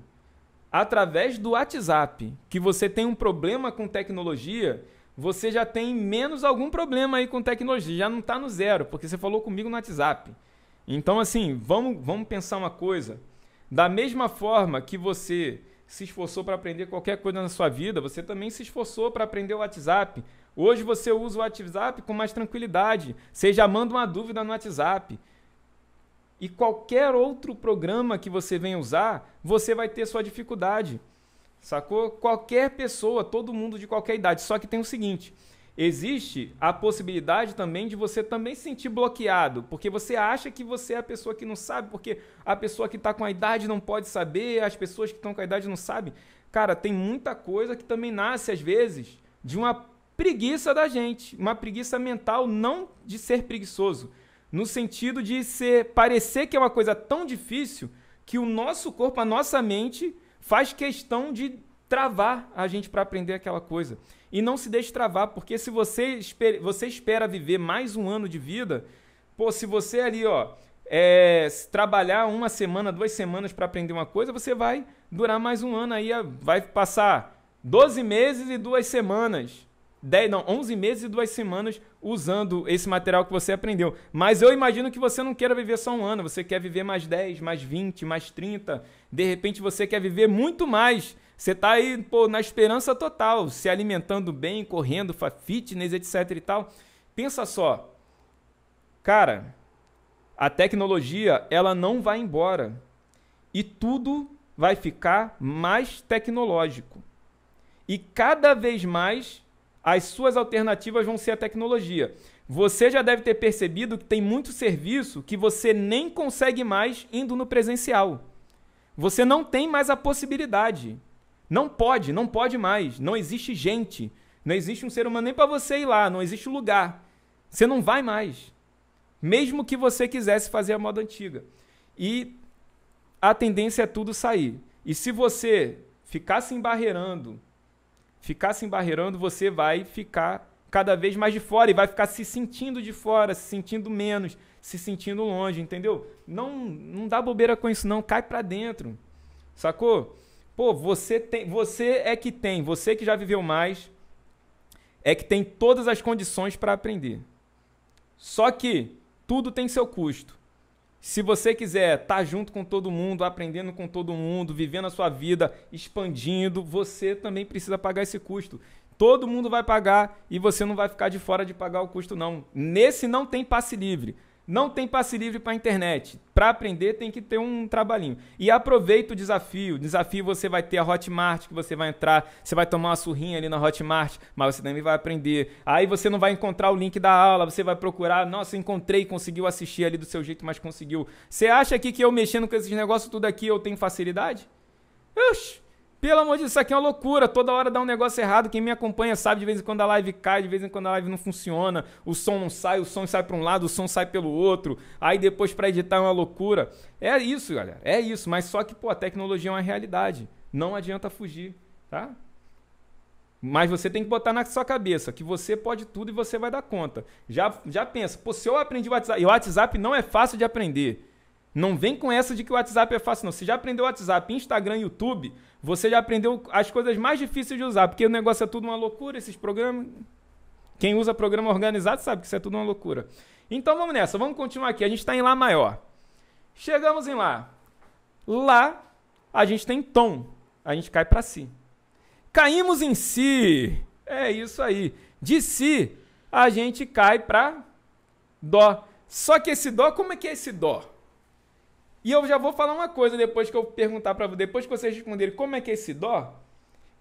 através do WhatsApp que você tem um problema com tecnologia, você já tem menos algum problema aí com tecnologia, já não está no zero, porque você falou comigo no WhatsApp. Então, assim, vamos, vamos pensar uma coisa. Da mesma forma que você se esforçou para aprender qualquer coisa na sua vida, você também se esforçou para aprender o WhatsApp. Hoje você usa o WhatsApp com mais tranquilidade. Você já manda uma dúvida no WhatsApp. E qualquer outro programa que você venha usar, você vai ter sua dificuldade. Sacou? Qualquer pessoa, todo mundo de qualquer idade. Só que tem o seguinte: existe a possibilidade também de você também se sentir bloqueado, porque você acha que você é a pessoa que não sabe, porque a pessoa que está com a idade não pode saber, as pessoas que estão com a idade não sabem. Cara, tem muita coisa que também nasce, às vezes, de uma preguiça da gente, uma preguiça mental, não de ser preguiçoso, no sentido de ser parecer que é uma coisa tão difícil que o nosso corpo, a nossa mente faz questão de travar a gente para aprender aquela coisa. E não se deixe travar, porque se você, espera, você espera viver mais um ano de vida, pô, se você ali, ó, é, trabalhar uma semana, duas semanas para aprender uma coisa, você vai durar mais um ano aí, vai passar 12 meses e duas semanas. 10, não, 11 meses e duas semanas usando esse material que você aprendeu. Mas eu imagino que você não queira viver só um ano, você quer viver mais 10, mais 20, mais 30, de repente você quer viver muito mais. Você está aí, pô, na esperança total, se alimentando bem, correndo, fitness, etc e tal. Pensa só. Cara, a tecnologia, ela não vai embora. E tudo vai ficar mais tecnológico. E cada vez mais as suas alternativas vão ser a tecnologia. Você já deve ter percebido que tem muito serviço que você nem consegue mais indo no presencial. Você não tem mais a possibilidade. Não pode, não pode mais. Não existe gente. Não existe um ser humano nem para você ir lá. Não existe lugar. Você não vai mais. Mesmo que você quisesse fazer a moda antiga. E a tendência é tudo sair. E se você ficar se embarreirando, ficar se embarreirando, você vai ficar cada vez mais de fora e vai ficar se sentindo de fora, se sentindo menos, se sentindo longe, entendeu? Não, não dá bobeira com isso não, cai para dentro. Sacou? Pô, você tem, você é que tem, você que já viveu mais, é que tem todas as condições para aprender. Só que tudo tem seu custo. Se você quiser estar tá junto com todo mundo, aprendendo com todo mundo, vivendo a sua vida, expandindo, você também precisa pagar esse custo. Todo mundo vai pagar e você não vai ficar de fora de pagar o custo, não. Nesse não tem passe livre. Não tem passe livre para a internet. Para aprender tem que ter um trabalhinho. E aproveita o desafio. desafio você vai ter a Hotmart que você vai entrar, você vai tomar uma surrinha ali na Hotmart, mas você também vai aprender. Aí você não vai encontrar o link da aula, você vai procurar, nossa, encontrei, conseguiu assistir ali do seu jeito, mas conseguiu. Você acha aqui que eu mexendo com esses negócios tudo aqui eu tenho facilidade? Oxi! Pelo amor de Deus, isso aqui é uma loucura. Toda hora dá um negócio errado. Quem me acompanha sabe, de vez em quando a live cai, de vez em quando a live não funciona. O som não sai, o som sai para um lado, o som sai pelo outro. Aí depois para editar é uma loucura. É isso, galera. É isso. Mas só que, pô, a tecnologia é uma realidade. Não adianta fugir, tá? Mas você tem que botar na sua cabeça que você pode tudo e você vai dar conta. Já, já pensa, pô, se eu aprendi o WhatsApp, e WhatsApp não é fácil de aprender. Não vem com essa de que o WhatsApp é fácil, não. Você já aprendeu WhatsApp, Instagram, YouTube, você já aprendeu as coisas mais difíceis de usar, porque o negócio é tudo uma loucura, esses programas. Quem usa programa organizado sabe que isso é tudo uma loucura. Então vamos nessa, vamos continuar aqui. A gente está em Lá maior. Chegamos em Lá. Lá, a gente tem tom. A gente cai para si. Caímos em si. É isso aí. De si, a gente cai para dó. Só que esse dó, como é que é esse dó? E eu já vou falar uma coisa depois que eu perguntar para depois que vocês responderem como é que é esse dó,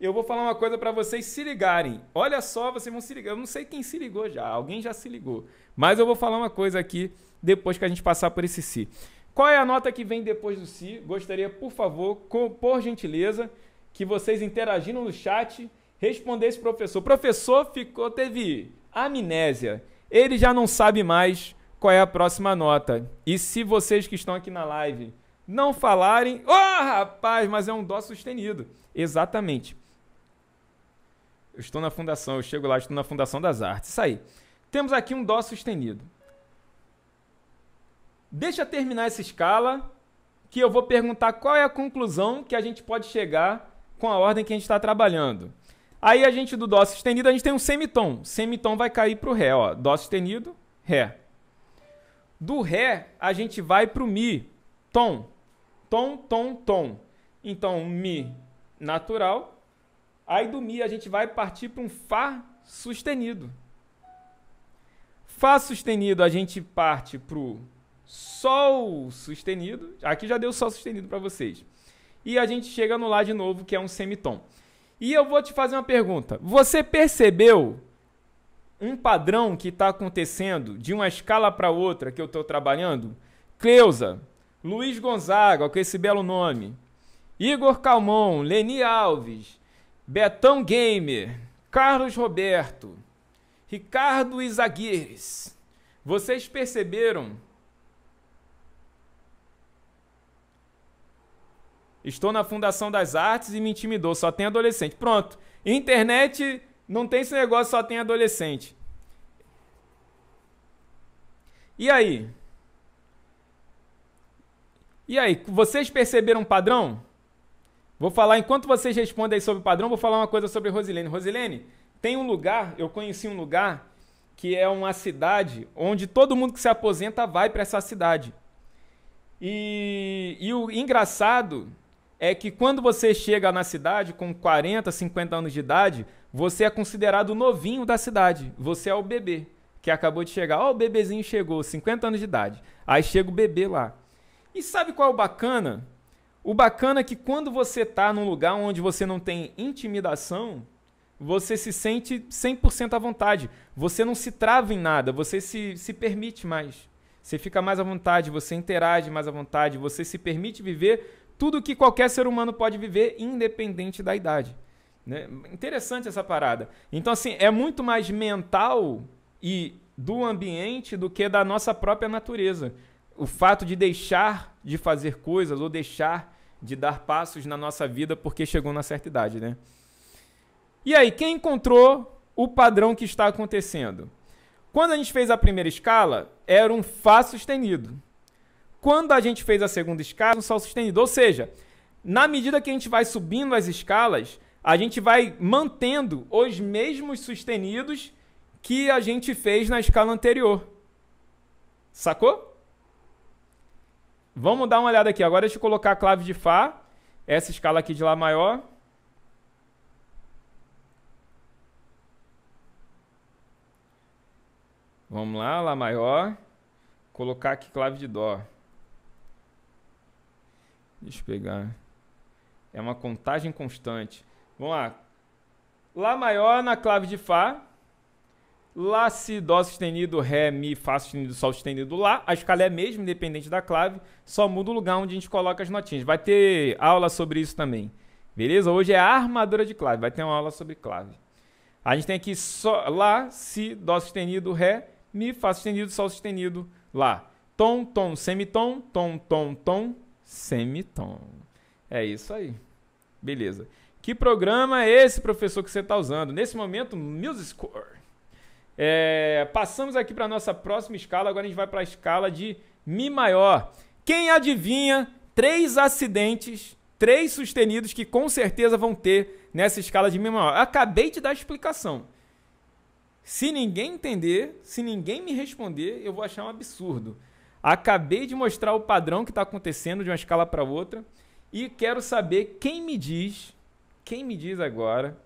eu vou falar uma coisa para vocês se ligarem. Olha só, vocês vão se ligar. Eu não sei quem se ligou já, alguém já se ligou. Mas eu vou falar uma coisa aqui depois que a gente passar por esse si. Qual é a nota que vem depois do si? Gostaria, por favor, com, por gentileza, que vocês interagindo no chat, respondessem professor. Professor ficou teve amnésia. Ele já não sabe mais qual é a próxima nota. E se vocês que estão aqui na live não falarem, oh, rapaz, mas é um dó sustenido. Exatamente. Eu estou na fundação, eu chego lá, estou na fundação das artes. Isso aí. Temos aqui um dó sustenido. Deixa terminar essa escala que eu vou perguntar qual é a conclusão que a gente pode chegar com a ordem que a gente está trabalhando. Aí a gente do dó sustenido, a gente tem um semitom. Semitom vai cair para o ré, ó. Dó sustenido, ré. Do Ré, a gente vai para o Mi. Tom. Tom, tom, tom. Então, Mi natural. Aí do Mi a gente vai partir para um Fá sustenido. Fá sustenido a gente parte para o Sol sustenido. Aqui já deu Sol sustenido para vocês. E a gente chega no Lá de novo, que é um semitom. E eu vou te fazer uma pergunta. Você percebeu um padrão que está acontecendo de uma escala para outra que eu estou trabalhando? Cleusa, Luiz Gonzaga, com esse belo nome, Igor Calmon, Leni Alves, Betão Gamer, Carlos Roberto, Ricardo Izaguirres. Vocês perceberam? Estou na Fundação das Artes e me intimidou, só tem adolescente. Pronto. Internet não tem esse negócio, só tem adolescente. E aí? E aí, vocês perceberam um padrão? Vou falar, enquanto vocês respondem sobre o padrão, vou falar uma coisa sobre Rosilene. Rosilene, tem um lugar, eu conheci um lugar que é uma cidade onde todo mundo que se aposenta vai para essa cidade. E, e, o engraçado é que quando você chega na cidade com 40, 50 anos de idade, você é considerado novinho da cidade. Você é o bebê que acabou de chegar. Ó, oh, o bebezinho chegou, 50 anos de idade. Aí chega o bebê lá. E sabe qual é o bacana? O bacana é que quando você está num lugar onde você não tem intimidação, você se sente 100% à vontade. Você não se trava em nada, você se, se permite mais. Você fica mais à vontade, você interage mais à vontade, você se permite viver tudo que qualquer ser humano pode viver, independente da idade. Né? Interessante essa parada. Então, assim, é muito mais mental e do ambiente do que da nossa própria natureza. O fato de deixar de fazer coisas ou deixar de dar passos na nossa vida porque chegou na certa idade, né? E aí, quem encontrou o padrão que está acontecendo? Quando a gente fez a primeira escala, era um Fá sustenido. Quando a gente fez a segunda escala, um Sol sustenido. Ou seja, na medida que a gente vai subindo as escalas, a gente vai mantendo os mesmos sustenidos que a gente fez na escala anterior. Sacou? Vamos dar uma olhada aqui. Agora deixa eu colocar a clave de Fá, essa escala aqui de Lá maior. Vamos lá, Lá maior. Colocar aqui clave de Dó. Deixa eu pegar. É uma contagem constante. Vamos lá. Lá maior na clave de Fá. Lá, Si, Dó sustenido, Ré, Mi, Fá sustenido, Sol sustenido, Lá. A escala é a mesma, independente da clave, só muda o lugar onde a gente coloca as notinhas. Vai ter aula sobre isso também. Beleza? Hoje é armadura de clave, vai ter uma aula sobre clave. A gente tem aqui só Lá, Si, Dó sustenido, Ré, Mi, Fá sustenido, Sol sustenido, Lá. Tom, tom, semitom, tom, tom, tom, semitom. É isso aí. Beleza. Que programa é esse, professor, que você está usando? Nesse momento, MuseScore. É, passamos aqui para a nossa próxima escala. Agora a gente vai para a escala de Mi maior. Quem adivinha três acidentes, três sustenidos que com certeza vão ter nessa escala de Mi maior? acabei de dar a explicação. Se ninguém entender, se ninguém me responder, eu vou achar um absurdo. Acabei de mostrar o padrão que está acontecendo de uma escala para outra e quero saber quem me diz quem me diz agora?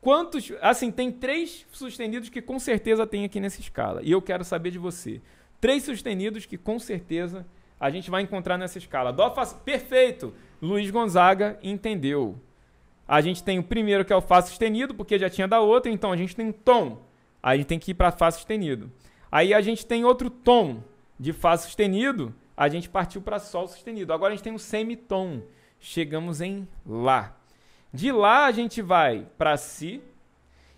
Quantos. Assim, tem três sustenidos que com certeza tem aqui nessa escala. E eu quero saber de você. Três sustenidos que com certeza a gente vai encontrar nessa escala. Dó, fá, perfeito! Luiz Gonzaga entendeu. A gente tem o primeiro que é o Fá sustenido, porque já tinha da outra, então a gente tem um tom. Aí a gente tem que ir para Fá sustenido. Aí a gente tem outro tom de Fá sustenido, a gente partiu para Sol sustenido. Agora a gente tem um semitom chegamos em Lá. De Lá a gente vai para Si.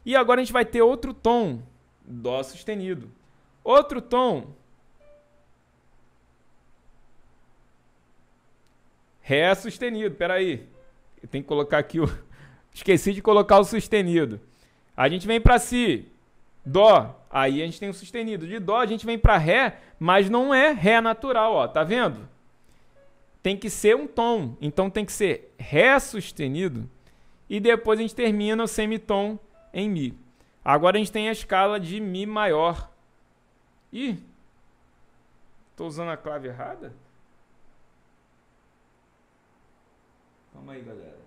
E agora a gente vai ter outro tom, Dó sustenido. Outro tom, Ré sustenido, peraí. Eu tenho que colocar aqui o. Esqueci de colocar o sustenido. A gente vem para Si, Dó. Aí a gente tem o sustenido. De Dó a gente vem para Ré, mas não é Ré natural, ó. Tá vendo? tem que ser um tom. Então tem que ser Ré sustenido e depois a gente termina o semitom em Mi. Agora a gente tem a escala de Mi maior. Ih, estou usando a clave errada? Calma aí, galera.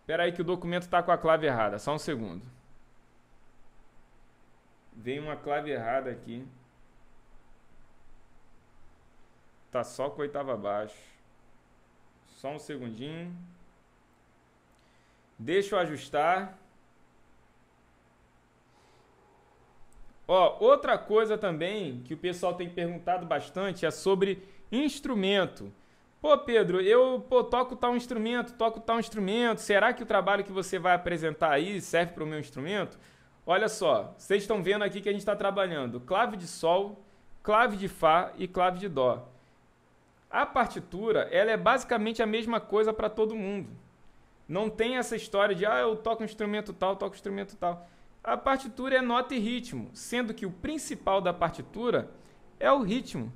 Espera aí que o documento está com a clave errada. Só um segundo. Veio uma clave errada aqui. Tá só com oitava abaixo. Só um segundinho. Deixa eu ajustar. Ó, outra coisa também que o pessoal tem perguntado bastante é sobre instrumento. Pô, Pedro, eu pô, toco tal instrumento, toco tal instrumento. Será que o trabalho que você vai apresentar aí serve para o meu instrumento? Olha só, vocês estão vendo aqui que a gente está trabalhando clave de sol, clave de fá e clave de dó. A partitura, ela é basicamente a mesma coisa para todo mundo. Não tem essa história de, ah, eu toco um instrumento tal, toco um instrumento tal. A partitura é nota e ritmo, sendo que o principal da partitura é o ritmo.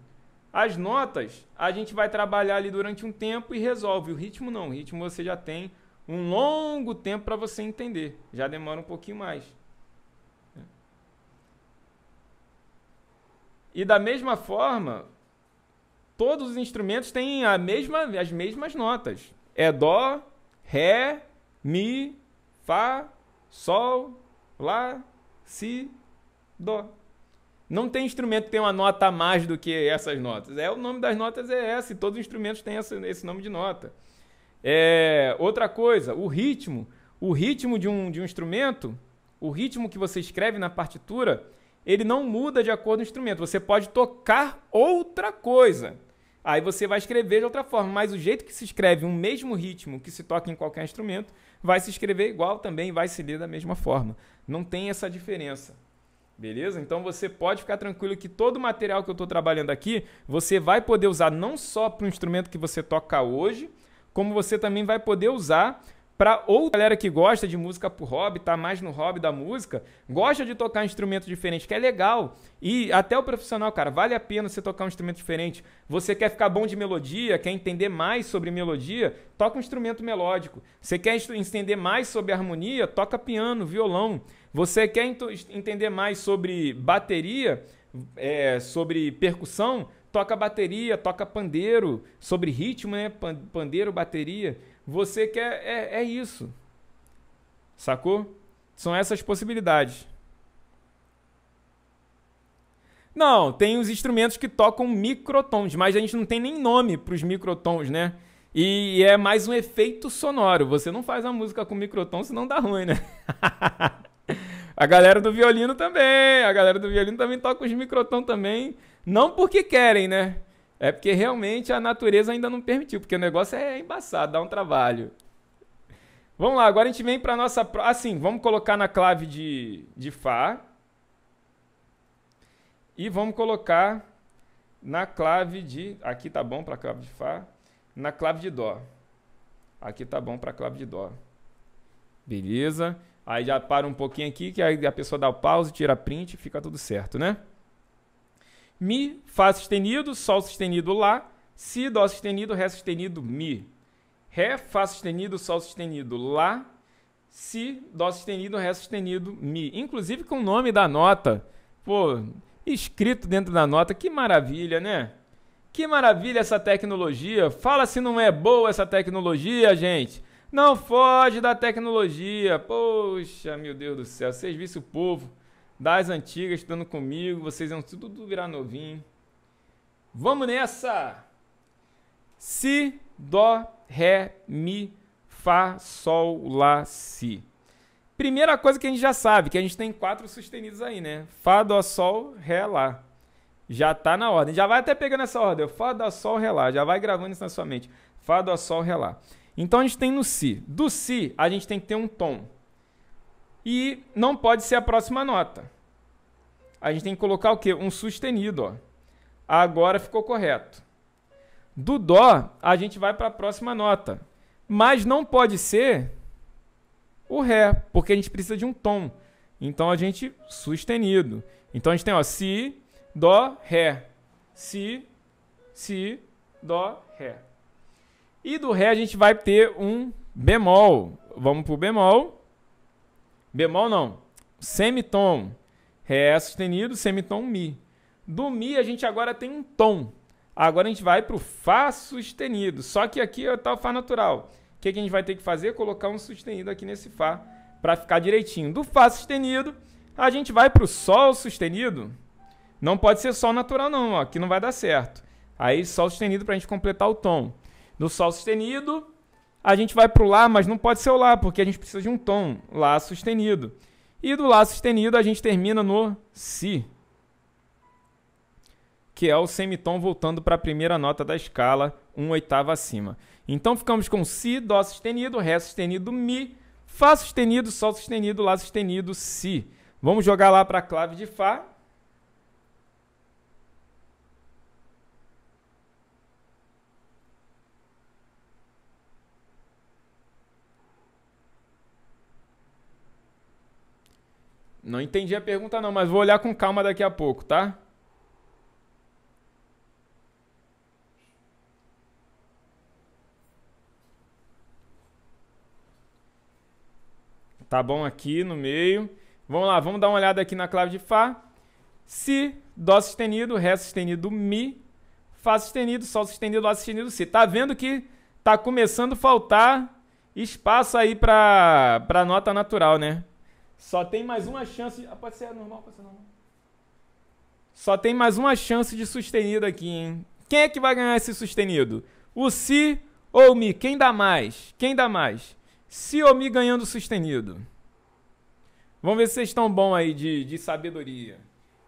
As notas a gente vai trabalhar ali durante um tempo e resolve. O ritmo não, o ritmo você já tem um longo tempo para você entender. Já demora um pouquinho mais. E da mesma forma, todos os instrumentos têm a mesma, as mesmas notas. É Dó, Ré, Mi, Fá, Sol, Lá, Si, Dó. Não tem instrumento que tenha uma nota a mais do que essas notas. É O nome das notas é essa, e todos os instrumentos têm essa, esse nome de nota. É, outra coisa, o ritmo. O ritmo de um, de um instrumento, o ritmo que você escreve na partitura, ele não muda de acordo com o instrumento. Você pode tocar outra coisa. Aí você vai escrever de outra forma, mas o jeito que se escreve um mesmo ritmo que se toca em qualquer instrumento, vai se escrever igual também, vai se ler da mesma forma. Não tem essa diferença. Beleza? Então você pode ficar tranquilo que todo o material que eu estou trabalhando aqui, você vai poder usar não só para o instrumento que você toca hoje, como você também vai poder usar para outra galera que gosta de música por hobby, tá mais no hobby da música, gosta de tocar um instrumento diferente, que é legal. E até o profissional, cara, vale a pena você tocar um instrumento diferente. Você quer ficar bom de melodia, quer entender mais sobre melodia, toca um instrumento melódico. Você quer entender mais sobre harmonia, toca piano, violão. Você quer entender mais sobre bateria, é, sobre percussão, toca bateria, toca pandeiro, sobre ritmo, né? Pandeiro, bateria você quer. É, é isso. Sacou? São essas possibilidades. Não, tem os instrumentos que tocam microtons, mas a gente não tem nem nome para os microtons, né? E é mais um efeito sonoro. Você não faz a música com microtons, senão dá ruim, né? a galera do violino também. A galera do violino também toca os microtons também. Não porque querem, né? É porque realmente a natureza ainda não permitiu, porque o negócio é embaçado, dá um trabalho. Vamos lá, agora a gente vem para nossa. Assim, vamos colocar na clave de, de Fá. E vamos colocar na clave de. Aqui tá bom para clave de Fá. Na clave de Dó. Aqui tá bom para clave de Dó. Beleza? Aí já para um pouquinho aqui, que aí a pessoa dá o pause, tira print e fica tudo certo, né? Mi, Fá sustenido, Sol sustenido, Lá, Si, Dó sustenido, Ré sustenido, Mi. Ré, Fá sustenido, Sol sustenido, Lá, Si, Dó sustenido, Ré sustenido, Mi. Inclusive com o nome da nota. Pô, escrito dentro da nota, que maravilha, né? Que maravilha essa tecnologia. Fala se não é boa essa tecnologia, gente. Não foge da tecnologia. Poxa, meu Deus do céu, serviço povo das antigas estudando comigo. Vocês vão tudo virar novinho. Vamos nessa! Si, Dó, Ré, Mi, Fá, Sol, Lá, Si. Primeira coisa que a gente já sabe, que a gente tem quatro sustenidos aí, né? Fá, Dó, Sol, Ré, Lá. Já tá na ordem. Já vai até pegando essa ordem. Fá, Dó, Sol, Ré, Lá. Já vai gravando isso na sua mente. Fá, Dó, Sol, Ré, Lá. Então a gente tem no Si. Do Si, a gente tem que ter um tom. E não pode ser a próxima nota. A gente tem que colocar o quê? Um sustenido, ó. Agora ficou correto. Do dó, a gente vai para a próxima nota. Mas não pode ser o ré, porque a gente precisa de um tom. Então a gente sustenido. Então a gente tem ó si, dó, ré. Si, si, dó, ré. E do ré a gente vai ter um bemol. Vamos pro bemol. Bemol não. Semitom. Ré sustenido, semitom Mi. Do Mi a gente agora tem um tom. Agora a gente vai para o Fá sustenido. Só que aqui está é o Fá natural. O que, que a gente vai ter que fazer? Colocar um sustenido aqui nesse Fá para ficar direitinho. Do Fá sustenido, a gente vai para o Sol sustenido. Não pode ser Sol natural não, ó, que não vai dar certo. Aí Sol sustenido para a gente completar o tom. Do Sol sustenido, a gente vai para o Lá, mas não pode ser o Lá, porque a gente precisa de um tom, Lá sustenido. E do Lá sustenido a gente termina no Si, que é o semitom voltando para a primeira nota da escala, um oitavo acima. Então ficamos com Si, Dó sustenido, Ré sustenido, Mi, Fá sustenido, Sol sustenido, Lá sustenido, Si. Vamos jogar lá para a clave de Fá Não entendi a pergunta não, mas vou olhar com calma daqui a pouco, tá? Tá bom aqui no meio. Vamos lá, vamos dar uma olhada aqui na clave de Fá. Si, Dó sustenido, Ré sustenido, Mi, Fá sustenido, Sol sustenido, Lá sustenido, Si. Tá vendo que tá começando a faltar espaço aí para nota natural, né? Só tem mais uma chance. Ah, pode ser normal, pode ser normal. Só tem mais uma chance de sustenido aqui, hein? Quem é que vai ganhar esse sustenido? O si ou o mi? Quem dá mais? Quem dá mais? Si ou mi ganhando sustenido? Vamos ver se vocês estão bom aí de, de sabedoria.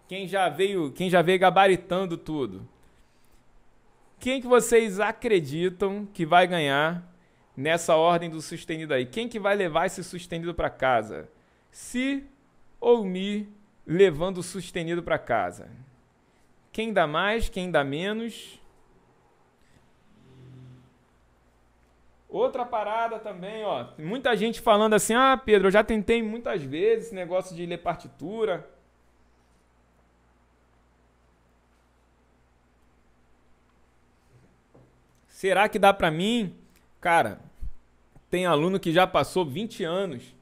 Quem já veio, quem já veio gabaritando tudo. Quem que vocês acreditam que vai ganhar nessa ordem do sustenido aí? Quem que vai levar esse sustenido para casa? si ou mi, levando o sustenido para casa. Quem dá mais, quem dá menos. Outra parada também, ó. Muita gente falando assim: ah, Pedro, eu já tentei muitas vezes esse negócio de ler partitura. Será que dá para mim? Cara, tem aluno que já passou 20 anos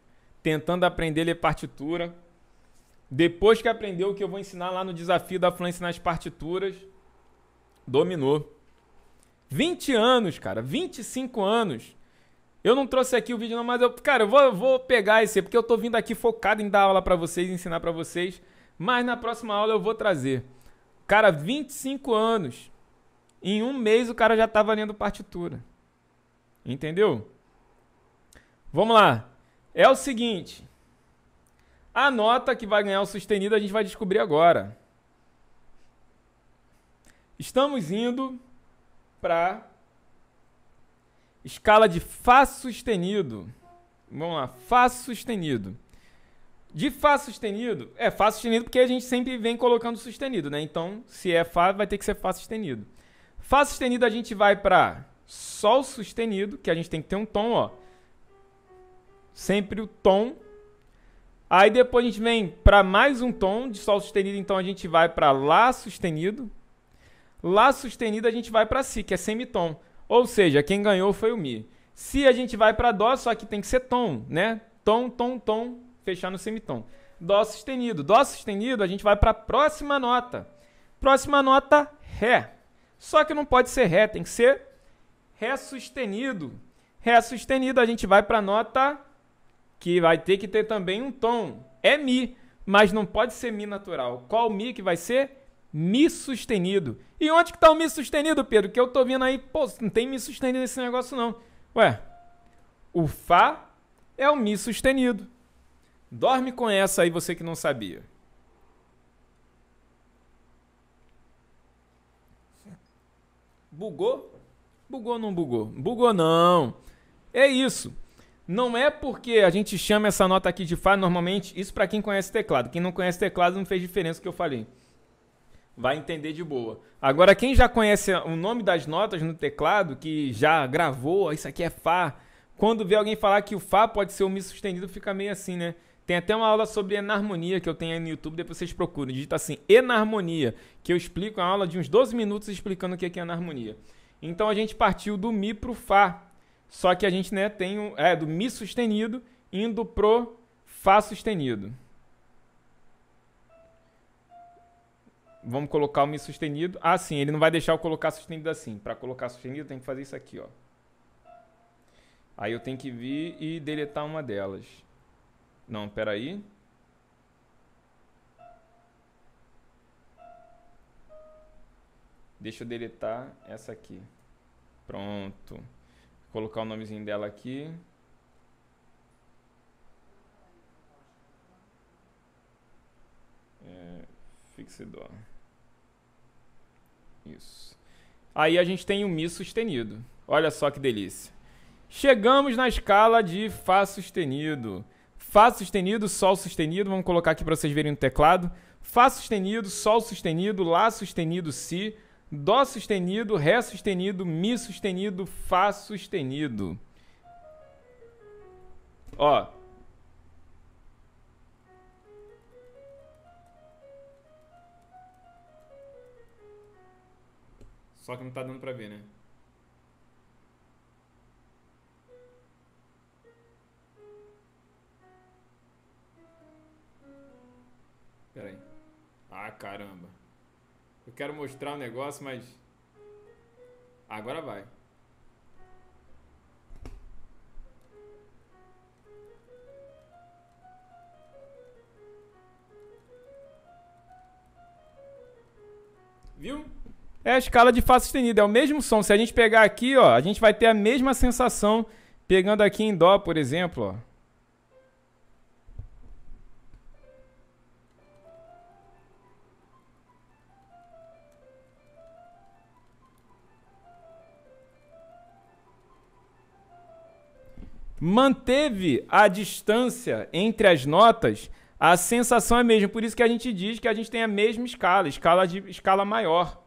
tentando aprender a ler partitura. Depois que aprendeu o que eu vou ensinar lá no desafio da fluência nas partituras, dominou. 20 anos, cara, 25 anos. Eu não trouxe aqui o vídeo não, mas eu, cara, eu vou, vou pegar esse, porque eu tô vindo aqui focado em dar aula para vocês, ensinar para vocês, mas na próxima aula eu vou trazer. Cara, 25 anos. Em um mês o cara já tava lendo partitura. Entendeu? Vamos lá. É o seguinte. A nota que vai ganhar o sustenido a gente vai descobrir agora. Estamos indo para escala de Fá sustenido. Vamos lá, Fá sustenido. De Fá sustenido, é Fá sustenido porque a gente sempre vem colocando sustenido, né? Então, se é Fá, vai ter que ser Fá sustenido. Fá sustenido a gente vai para Sol sustenido, que a gente tem que ter um tom, ó sempre o tom. Aí depois a gente vem para mais um tom de sol sustenido, então a gente vai para lá sustenido. Lá sustenido a gente vai para si, que é semitom. Ou seja, quem ganhou foi o mi. Se a gente vai para dó, só que tem que ser tom, né? Tom, tom, tom, fechar no semitom. Dó sustenido. Dó sustenido, a gente vai para a próxima nota. Próxima nota, Ré. Só que não pode ser Ré, tem que ser Ré sustenido. Ré sustenido, a gente vai para a nota que vai ter que ter também um tom. É Mi, mas não pode ser Mi natural. Qual Mi que vai ser? Mi sustenido. E onde que tá o Mi sustenido, Pedro? Que eu tô vendo aí, pô, não tem Mi sustenido nesse negócio não. Ué, o Fá é o Mi sustenido. Dorme com essa aí, você que não sabia. Bugou? Bugou não bugou? Bugou não. É isso. Não é porque a gente chama essa nota aqui de Fá normalmente, isso para quem conhece teclado. Quem não conhece teclado não fez diferença o que eu falei. Vai entender de boa. Agora, quem já conhece o nome das notas no teclado, que já gravou, ah, isso aqui é Fá, quando vê alguém falar que o Fá pode ser o Mi sustenido, fica meio assim, né? Tem até uma aula sobre enarmonia que eu tenho aí no YouTube, depois vocês procuram. Digita assim, enarmonia, que eu explico é uma aula de uns 12 minutos explicando o é que é enarmonia. Então a gente partiu do Mi para o Fá, só que a gente né, tem um, é, do Mi sustenido indo pro Fá sustenido. Vamos colocar o Mi sustenido. Ah, sim, ele não vai deixar eu colocar sustenido assim. Para colocar sustenido, tem que fazer isso aqui, ó. Aí eu tenho que vir e deletar uma delas. Não, peraí. Deixa eu deletar essa aqui. Pronto. Vou colocar o nomezinho dela aqui. É, fixidor. Isso. Aí a gente tem o Mi sustenido. Olha só que delícia. Chegamos na escala de Fá sustenido. Fá sustenido, Sol sustenido. Vamos colocar aqui para vocês verem no teclado. Fá sustenido, Sol sustenido, Lá sustenido, Si Dó sustenido, Ré sustenido, Mi sustenido, Fá sustenido. Ó. Só que não tá dando pra ver, né? Pera aí. Ah, caramba. Eu quero mostrar um negócio, mas. Agora vai. Viu? É a escala de Fá sustenido, é o mesmo som. Se a gente pegar aqui, ó, a gente vai ter a mesma sensação pegando aqui em Dó, por exemplo, ó. manteve a distância entre as notas, a sensação é a mesma. Por isso que a gente diz que a gente tem a mesma escala, escala, de, escala maior.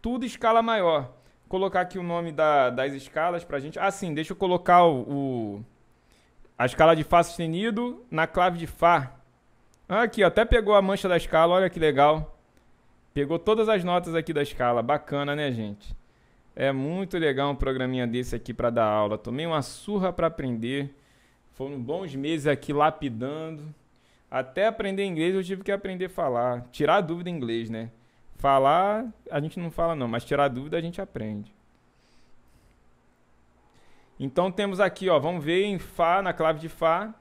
Tudo escala maior. Vou colocar aqui o nome da, das escalas para a gente. Ah, sim, deixa eu colocar o, o, a escala de Fá sustenido na clave de Fá. Ah, aqui, ó, até pegou a mancha da escala, olha que legal. Pegou todas as notas aqui da escala, bacana, né, gente? É muito legal um programinha desse aqui para dar aula. Tomei uma surra para aprender. Foram bons meses aqui lapidando. Até aprender inglês eu tive que aprender a falar. Tirar dúvida em inglês, né? Falar a gente não fala não, mas tirar dúvida a gente aprende. Então temos aqui, ó, vamos ver em Fá, na clave de Fá.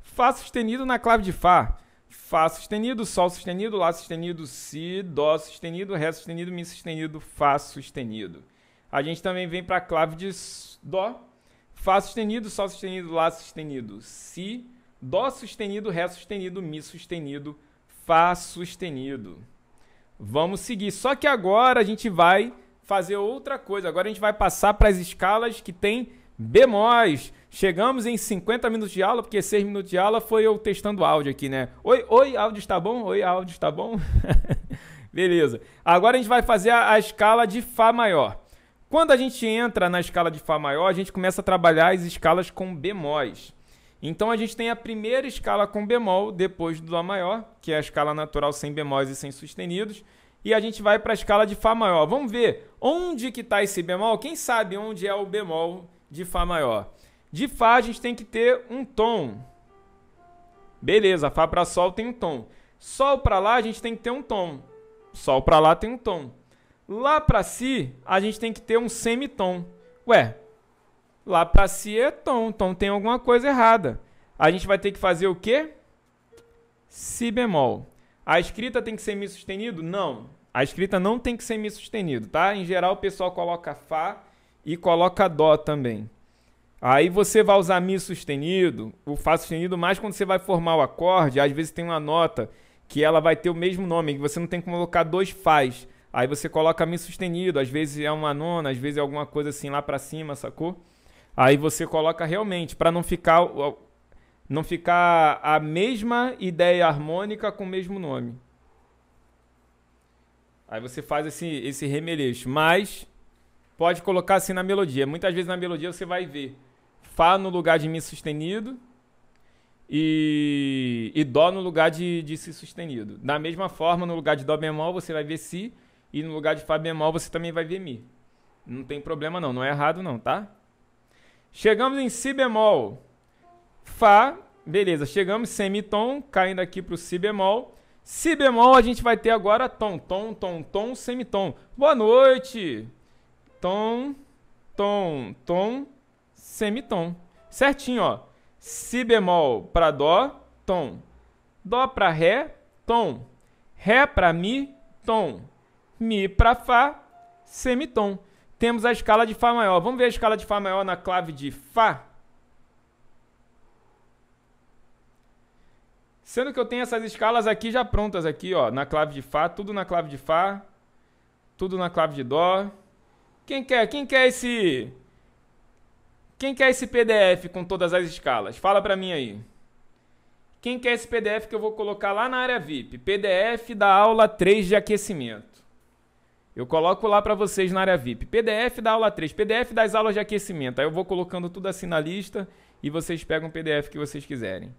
Fá sustenido na clave de Fá. Fá sustenido, Sol sustenido, Lá sustenido, Si, Dó sustenido, Ré sustenido, Mi sustenido, Fá sustenido. A gente também vem para a clave de Dó, Fá sustenido, Sol sustenido, Lá sustenido, Si, Dó sustenido, Ré sustenido, Mi sustenido, Fá sustenido. Vamos seguir. Só que agora a gente vai fazer outra coisa. Agora a gente vai passar para as escalas que tem bemóis. Chegamos em 50 minutos de aula, porque 6 minutos de aula foi eu testando áudio aqui, né? Oi, oi, áudio está bom? Oi, áudio está bom? Beleza. Agora a gente vai fazer a, a escala de Fá maior. Quando a gente entra na escala de Fá maior, a gente começa a trabalhar as escalas com bemóis. Então a gente tem a primeira escala com bemol depois do Dó maior, que é a escala natural sem bemóis e sem sustenidos. E a gente vai para a escala de Fá maior. Vamos ver onde que está esse bemol? Quem sabe onde é o bemol de Fá maior? De Fá a gente tem que ter um tom. Beleza, Fá para Sol tem um tom. Sol para Lá a gente tem que ter um tom. Sol para Lá tem um tom. Lá para Si a gente tem que ter um semitom. Ué, Lá para Si é tom, então tem alguma coisa errada. A gente vai ter que fazer o quê? Si bemol. A escrita tem que ser Mi sustenido? Não. A escrita não tem que ser Mi sustenido, tá? Em geral o pessoal coloca Fá e coloca Dó também. Aí você vai usar Mi sustenido, o Fá sustenido, mas quando você vai formar o acorde, às vezes tem uma nota que ela vai ter o mesmo nome, que você não tem como colocar dois Fás. Aí você coloca Mi sustenido, às vezes é uma nona, às vezes é alguma coisa assim lá para cima, sacou? Aí você coloca realmente, para não ficar não ficar a mesma ideia harmônica com o mesmo nome. Aí você faz esse, esse remeleixo, mas pode colocar assim na melodia. Muitas vezes na melodia você vai ver Fá no lugar de Mi sustenido e, e Dó no lugar de, de Si sustenido. Da mesma forma, no lugar de Dó bemol você vai ver Si e no lugar de Fá bemol você também vai ver Mi. Não tem problema não, não é errado não, tá? Chegamos em Si bemol. Fá, beleza, chegamos semitom, caindo aqui para o Si bemol. Si bemol a gente vai ter agora tom, tom, tom, tom, semitom. Boa noite! Tom, tom, tom, semitom. Certinho, ó. Si bemol para dó, tom. Dó para ré, tom. Ré para mi, tom. Mi para fá, semitom. Temos a escala de fá maior. Vamos ver a escala de fá maior na clave de fá? Sendo que eu tenho essas escalas aqui já prontas aqui, ó, na clave de fá, tudo na clave de fá, tudo na clave de dó. Quem quer? Quem quer esse quem quer esse PDF com todas as escalas? Fala para mim aí. Quem quer esse PDF que eu vou colocar lá na área VIP? PDF da aula 3 de aquecimento. Eu coloco lá para vocês na área VIP. PDF da aula 3, PDF das aulas de aquecimento. Aí eu vou colocando tudo assim na lista e vocês pegam o PDF que vocês quiserem.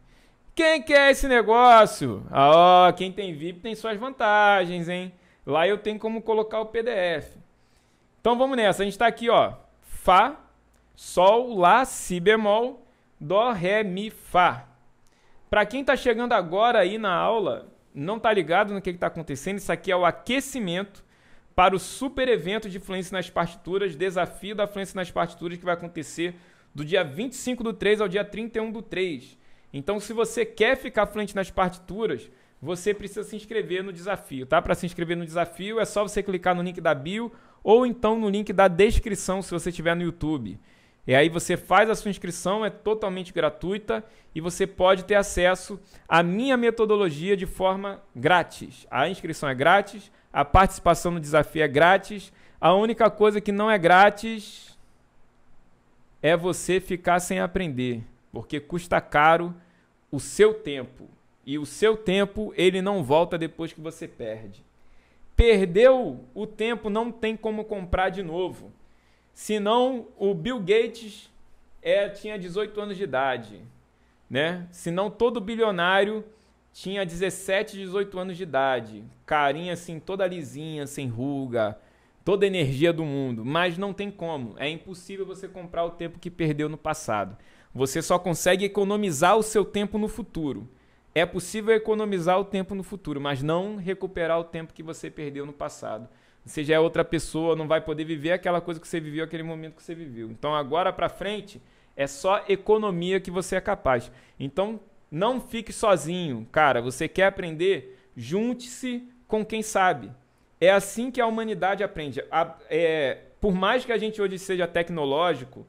Quem quer esse negócio? Ah, ó, quem tem VIP tem suas vantagens, hein? Lá eu tenho como colocar o PDF. Então vamos nessa. A gente está aqui, ó. Fá Sol, Lá, Si bemol, Dó, Ré, Mi, Fá. Para quem está chegando agora aí na aula, não está ligado no que está acontecendo, isso aqui é o aquecimento para o super evento de fluência nas partituras, desafio da fluência nas partituras que vai acontecer do dia 25 do 3 ao dia 31 do 3. Então, se você quer ficar fluente nas partituras, você precisa se inscrever no desafio, tá? Para se inscrever no desafio é só você clicar no link da bio ou então no link da descrição se você estiver no YouTube. E aí você faz a sua inscrição, é totalmente gratuita e você pode ter acesso à minha metodologia de forma grátis. A inscrição é grátis, a participação no desafio é grátis. A única coisa que não é grátis é você ficar sem aprender, porque custa caro o seu tempo. E o seu tempo, ele não volta depois que você perde. Perdeu o tempo, não tem como comprar de novo. Senão o Bill Gates é, tinha 18 anos de idade, né? Senão todo bilionário tinha 17, 18 anos de idade. Carinha assim, toda lisinha, sem ruga, toda energia do mundo. Mas não tem como. É impossível você comprar o tempo que perdeu no passado. Você só consegue economizar o seu tempo no futuro. É possível economizar o tempo no futuro, mas não recuperar o tempo que você perdeu no passado. Você já é outra pessoa, não vai poder viver aquela coisa que você viveu, aquele momento que você viveu. Então agora para frente é só economia que você é capaz. Então não fique sozinho, cara. Você quer aprender? Junte-se com quem sabe. É assim que a humanidade aprende. A, é, por mais que a gente hoje seja tecnológico,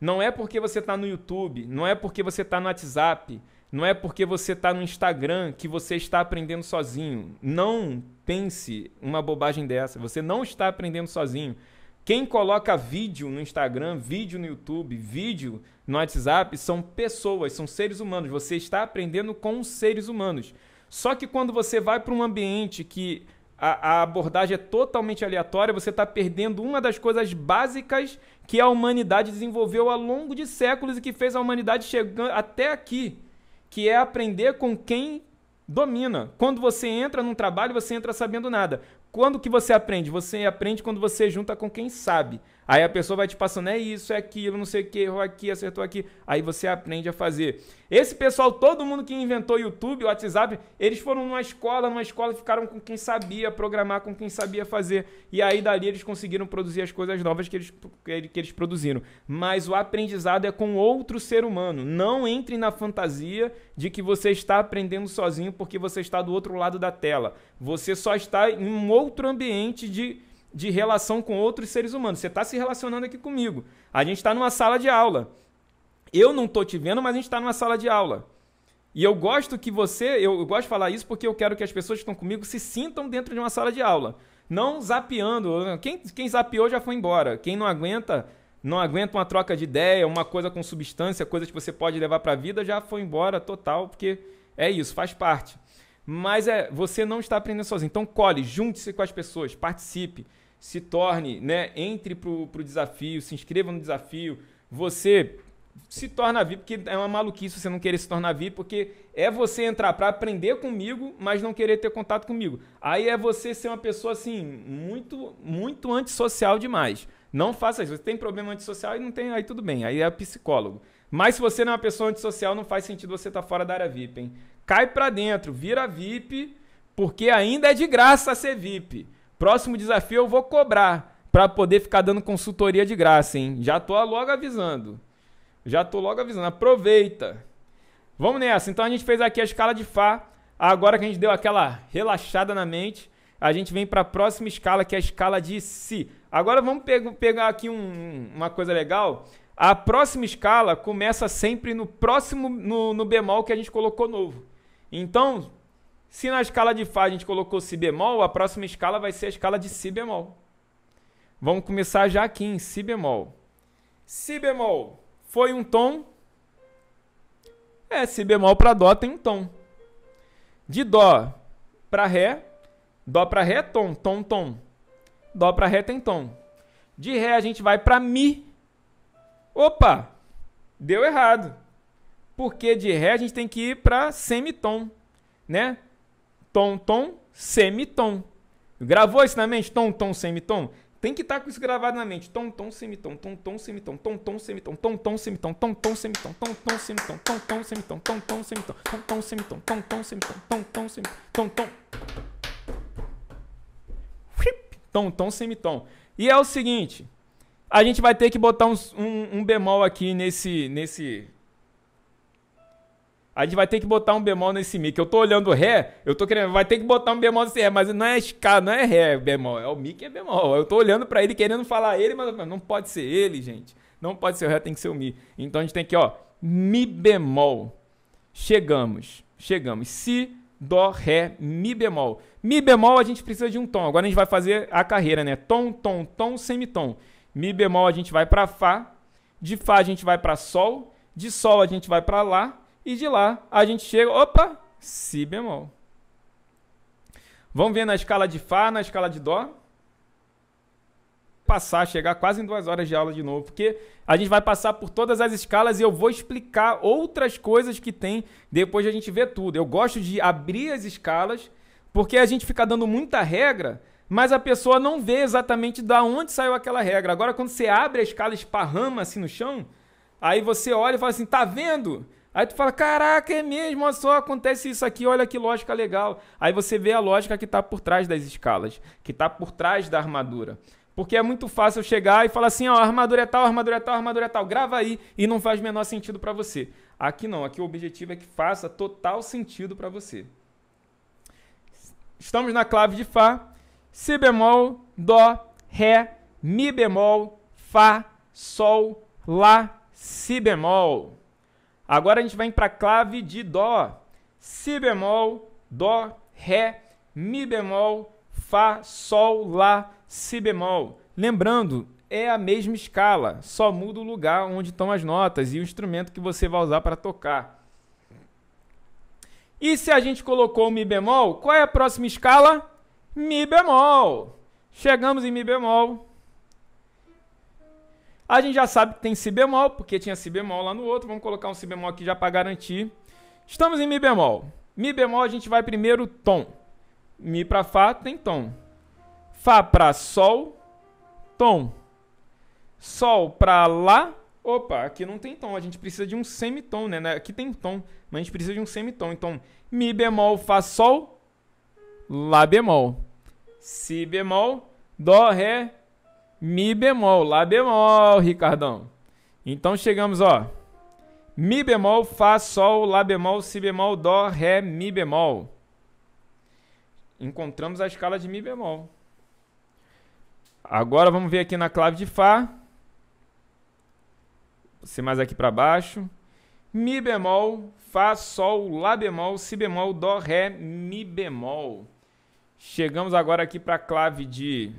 não é porque você está no YouTube, não é porque você está no WhatsApp, não é porque você está no Instagram que você está aprendendo sozinho. Não pense uma bobagem dessa. Você não está aprendendo sozinho. Quem coloca vídeo no Instagram, vídeo no YouTube, vídeo no WhatsApp são pessoas, são seres humanos. Você está aprendendo com seres humanos. Só que quando você vai para um ambiente que a, a, abordagem é totalmente aleatória, você está perdendo uma das coisas básicas que a humanidade desenvolveu ao longo de séculos e que fez a humanidade chegar até aqui que é aprender com quem domina. Quando você entra num trabalho, você entra sabendo nada. Quando que você aprende? Você aprende quando você junta com quem sabe. Aí a pessoa vai te passando, é isso, é aquilo, não sei o que, errou aqui, acertou aqui. Aí você aprende a fazer. Esse pessoal, todo mundo que inventou YouTube, WhatsApp, eles foram numa escola, numa escola ficaram com quem sabia programar, com quem sabia fazer. E aí dali eles conseguiram produzir as coisas novas que eles, que eles produziram. Mas o aprendizado é com outro ser humano. Não entre na fantasia de que você está aprendendo sozinho porque você está do outro lado da tela. Você só está em um outro ambiente de, de relação com outros seres humanos. Você está se relacionando aqui comigo. A gente está numa sala de aula. Eu não estou te vendo, mas a gente está numa sala de aula. E eu gosto que você, eu, gosto de falar isso porque eu quero que as pessoas que estão comigo se sintam dentro de uma sala de aula. Não zapeando. Quem, quem zapeou já foi embora. Quem não aguenta, não aguenta uma troca de ideia, uma coisa com substância, coisa que você pode levar para a vida, já foi embora total, porque é isso, faz parte. Mas é, você não está aprendendo sozinho. Então colhe, junte-se com as pessoas, participe, se torne, né? Entre para o desafio, se inscreva no desafio. Você se torna VIP, porque é uma maluquice você não querer se tornar VIP, porque é você entrar para aprender comigo, mas não querer ter contato comigo. Aí é você ser uma pessoa assim, muito, muito antissocial demais. Não faça isso. Você tem problema antissocial e não tem, aí tudo bem, aí é psicólogo. Mas se você não é uma pessoa antissocial, não faz sentido você estar tá fora da área VIP, hein? cai para dentro, vira VIP, porque ainda é de graça ser VIP. Próximo desafio eu vou cobrar para poder ficar dando consultoria de graça, hein? Já tô logo avisando. Já tô logo avisando. Aproveita. Vamos nessa. Então a gente fez aqui a escala de Fá. Agora que a gente deu aquela relaxada na mente, a gente vem para a próxima escala, que é a escala de Si. Agora vamos pegar aqui um, uma coisa legal. A próxima escala começa sempre no próximo no, no bemol que a gente colocou novo. Então, se na escala de Fá a gente colocou Si bemol, a próxima escala vai ser a escala de Si bemol. Vamos começar já aqui em Si bemol. Si bemol foi um tom. É, Si bemol para Dó tem um tom. De Dó para Ré, Dó para Ré é tom, tom, tom. Dó para Ré tem tom. De Ré a gente vai para Mi. Opa! Deu errado porque de ré a gente tem que ir para semitom, né? Tom, tom, semitom. Gravou isso na mente? Tom, tom, semitom? Tem que estar com isso gravado na mente. Tom, tom, semitom, tom, tom, semitom, tom, tom, semitom, tom, tom, semitom, tom, tom, semitom, tom, tom, semitom, tom, tom, semitom, tom, tom, semitom, tom, tom, semitom, tom, tom, semitom, tom, tom, semitom, tom, tom. Tom, tom, semitom. E é o seguinte, a gente vai ter que botar um, bemol aqui nesse, a gente vai ter que botar um bemol nesse Mi, que eu tô olhando Ré, eu tô querendo, vai ter que botar um bemol nesse Ré, mas não é escada, não é Ré é bemol, é o Mi que é bemol. Eu tô olhando para ele, querendo falar ele, mas não pode ser ele, gente. Não pode ser o Ré, tem que ser o Mi. Então a gente tem que, ó, Mi bemol. Chegamos, chegamos. Si, Dó, Ré, Mi bemol. Mi bemol a gente precisa de um tom, agora a gente vai fazer a carreira, né? Tom, tom, tom, semitom. Mi bemol a gente vai para Fá, de Fá a gente vai para Sol, de Sol a gente vai para Lá, e de lá a gente chega, opa, si bemol. Vamos ver na escala de Fá, na escala de Dó. Passar, chegar quase em duas horas de aula de novo, porque a gente vai passar por todas as escalas e eu vou explicar outras coisas que tem depois de a gente ver tudo. Eu gosto de abrir as escalas, porque a gente fica dando muita regra, mas a pessoa não vê exatamente da onde saiu aquela regra. Agora, quando você abre a escala, esparrama assim no chão, aí você olha e fala assim: tá vendo? Aí tu fala, caraca, é mesmo, olha só, acontece isso aqui, olha que lógica legal. Aí você vê a lógica que está por trás das escalas, que está por trás da armadura. Porque é muito fácil chegar e falar assim, ó, armadura é tal, armadura é tal, armadura é tal, grava aí e não faz menor sentido para você. Aqui não, aqui o objetivo é que faça total sentido para você. Estamos na clave de Fá, Si bemol, Dó, Ré, Mi bemol, Fá, Sol, Lá, Si bemol. Agora a gente vem para a clave de Dó. Si bemol, Dó, Ré, Mi bemol, Fá, Sol, Lá, Si bemol. Lembrando, é a mesma escala, só muda o lugar onde estão as notas e o instrumento que você vai usar para tocar. E se a gente colocou o Mi bemol, qual é a próxima escala? Mi bemol. Chegamos em Mi bemol, a gente já sabe que tem si bemol, porque tinha si bemol lá no outro. Vamos colocar um si bemol aqui já para garantir. Estamos em mi bemol. Mi bemol a gente vai primeiro tom. Mi para fá tem tom. Fá para sol, tom. Sol para lá, opa, aqui não tem tom, a gente precisa de um semitom, né? Aqui é tem tom, mas a gente precisa de um semitom. Então, mi bemol, fá sol, lá bemol. Si bemol, dó, ré, Mi bemol, Lá bemol, Ricardão. Então chegamos, ó. Mi bemol, Fá, Sol, Lá bemol, Si bemol, Dó, Ré, Mi bemol. Encontramos a escala de Mi bemol. Agora vamos ver aqui na clave de Fá. Você mais aqui para baixo. Mi bemol, Fá, Sol, Lá bemol, Si bemol, Dó, Ré, Mi bemol. Chegamos agora aqui para a clave de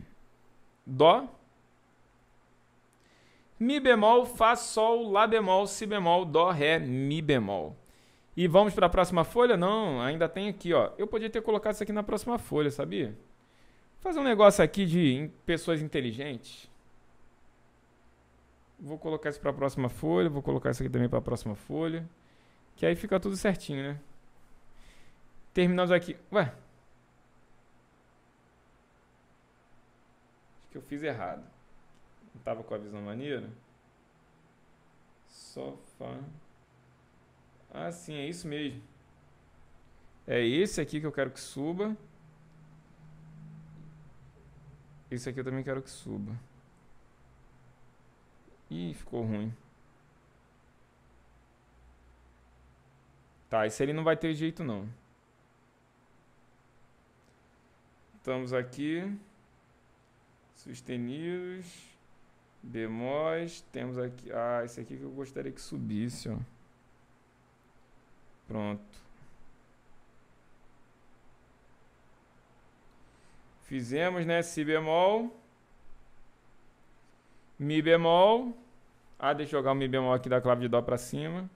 Dó. Mi bemol, Fá, Sol, Lá bemol, Si bemol, Dó, Ré, Mi bemol. E vamos para a próxima folha? Não, ainda tem aqui, ó. Eu podia ter colocado isso aqui na próxima folha, sabia? Vou fazer um negócio aqui de pessoas inteligentes. Vou colocar isso para a próxima folha, vou colocar isso aqui também para a próxima folha. Que aí fica tudo certinho, né? Terminamos aqui. Ué? Acho que eu fiz errado. Não tava com a visão maneira? Sofá. Ah, sim, é isso mesmo. É esse aqui que eu quero que suba. Esse aqui eu também quero que suba. Ih, ficou ruim. Tá, esse ele não vai ter jeito não. Estamos aqui. Sustenidos. Bemóis, temos aqui. Ah, esse aqui que eu gostaria que subisse, ó. Pronto. Fizemos, né? Si bemol. Mi bemol. Ah, deixa eu jogar o Mi bemol aqui da clave de Dó para cima.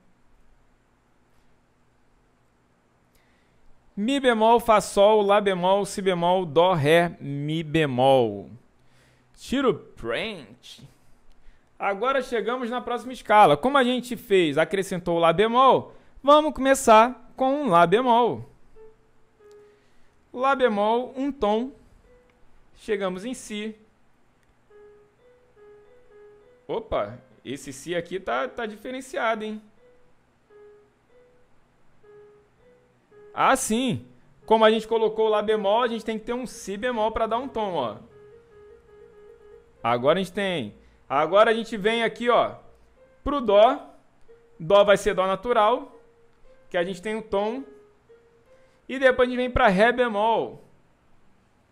Mi bemol, Fá sol, Lá bemol, Si bemol, Dó, Ré, Mi bemol. Tiro print. Agora chegamos na próxima escala. Como a gente fez, acrescentou o Lá bemol, vamos começar com um Lá bemol. Lá bemol, um tom. Chegamos em Si. Opa, esse Si aqui tá, tá diferenciado, hein? Ah, sim. Como a gente colocou o Lá bemol, a gente tem que ter um Si bemol para dar um tom, ó. Agora a gente tem Agora a gente vem aqui, ó, pro Dó. Dó vai ser Dó natural, que a gente tem o tom. E depois a gente vem para Ré bemol.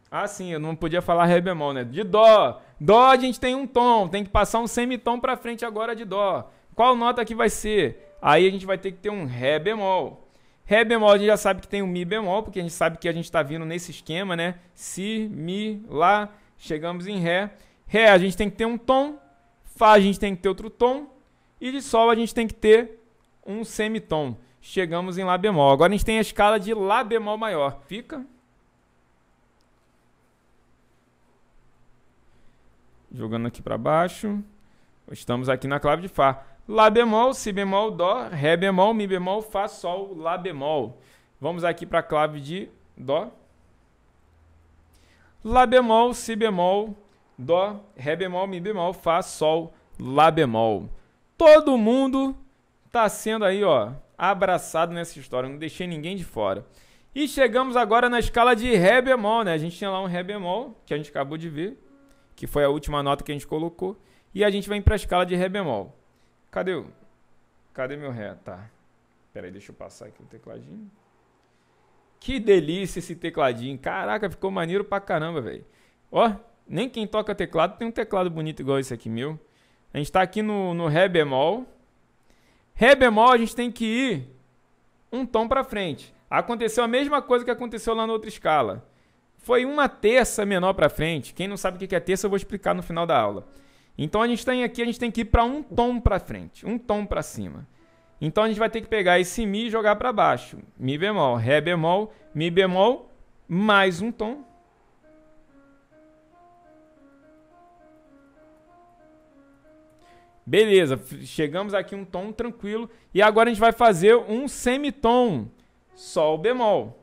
Ah, sim, eu não podia falar Ré bemol, né? De Dó. Dó a gente tem um tom, tem que passar um semitom para frente agora de Dó. Qual nota que vai ser? Aí a gente vai ter que ter um Ré bemol. Ré bemol a gente já sabe que tem um Mi bemol, porque a gente sabe que a gente está vindo nesse esquema, né? Si, Mi, Lá, chegamos em Ré. Ré a gente tem que ter um tom, Fá a gente tem que ter outro tom. E de Sol a gente tem que ter um semitom. Chegamos em Lá bemol. Agora a gente tem a escala de Lá bemol maior. Fica. Jogando aqui para baixo. Estamos aqui na clave de Fá. Lá bemol, Si bemol, Dó, Ré bemol, Mi bemol, Fá, Sol, Lá bemol. Vamos aqui para a clave de Dó. Lá bemol, Si bemol, Dó, Ré bemol, Mi bemol, Fá, Sol, Lá bemol. Todo mundo tá sendo aí, ó, abraçado nessa história. Não deixei ninguém de fora. E chegamos agora na escala de Ré bemol, né? A gente tinha lá um Ré bemol, que a gente acabou de ver, que foi a última nota que a gente colocou. E a gente vem para a escala de Ré bemol. Cadê o... Cadê meu Ré? Tá. Peraí, deixa eu passar aqui o tecladinho. Que delícia esse tecladinho. Caraca, ficou maneiro pra caramba, velho. Ó, nem quem toca teclado tem um teclado bonito igual esse aqui, meu. A gente está aqui no, no Ré bemol. Ré bemol, a gente tem que ir um tom para frente. Aconteceu a mesma coisa que aconteceu lá na outra escala. Foi uma terça menor para frente. Quem não sabe o que é terça, eu vou explicar no final da aula. Então a gente tem aqui, a gente tem que ir para um tom para frente, um tom para cima. Então a gente vai ter que pegar esse Mi e jogar para baixo. Mi bemol, Ré bemol, Mi bemol, mais um tom Beleza, chegamos aqui um tom tranquilo. E agora a gente vai fazer um semitom. Sol bemol.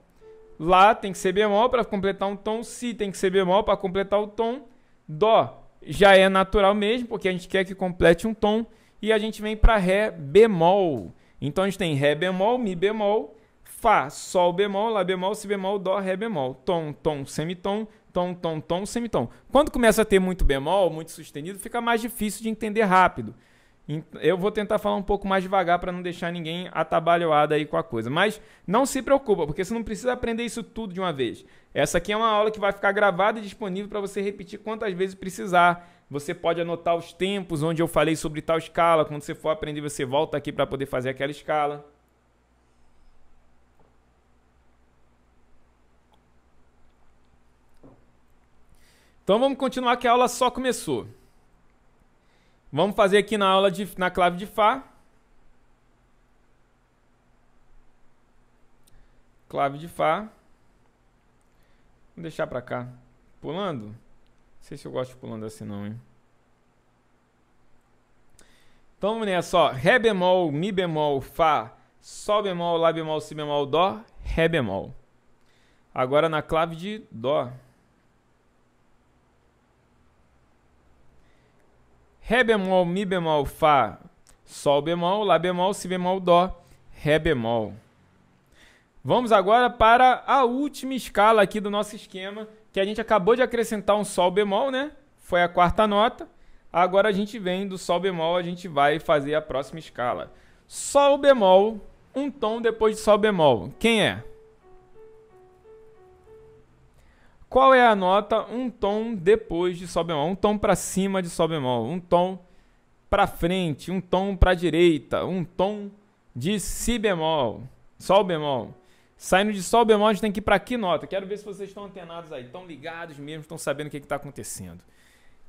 Lá tem que ser bemol para completar um tom. Si tem que ser bemol para completar o tom. Dó já é natural mesmo, porque a gente quer que complete um tom. E a gente vem para Ré bemol. Então a gente tem Ré bemol, Mi bemol, Fá, Sol bemol, Lá bemol, Si bemol, Dó, Ré bemol. Tom, tom, semitom, tom, tom, tom, semitom. Quando começa a ter muito bemol, muito sustenido, fica mais difícil de entender rápido. Eu vou tentar falar um pouco mais devagar para não deixar ninguém atabalhoado aí com a coisa. Mas não se preocupa, porque você não precisa aprender isso tudo de uma vez. Essa aqui é uma aula que vai ficar gravada e disponível para você repetir quantas vezes precisar. Você pode anotar os tempos onde eu falei sobre tal escala. Quando você for aprender, você volta aqui para poder fazer aquela escala. Então vamos continuar que a aula só começou. Vamos fazer aqui na aula de, na clave de Fá. Clave de Fá. Vou deixar pra cá. Pulando? Não sei se eu gosto de pulando assim não, hein? Então vamos nessa, ó. Ré bemol, Mi bemol, Fá, Sol bemol, Lá bemol, Si bemol, Dó, Ré bemol. Agora na clave de Dó. Ré bemol, Mi bemol, Fá, Sol bemol, Lá bemol, Si bemol, Dó, Ré bemol. Vamos agora para a última escala aqui do nosso esquema, que a gente acabou de acrescentar um Sol bemol, né? Foi a quarta nota. Agora a gente vem do Sol bemol, a gente vai fazer a próxima escala. Sol bemol, um tom depois de Sol bemol. Quem é? Qual é a nota um tom depois de Sol bemol? Um tom para cima de Sol bemol, um tom para frente, um tom para direita, um tom de Si bemol, Sol bemol. Saindo de Sol bemol, a gente tem que ir para que nota? Quero ver se vocês estão antenados aí, estão ligados mesmo, estão sabendo o que é está acontecendo.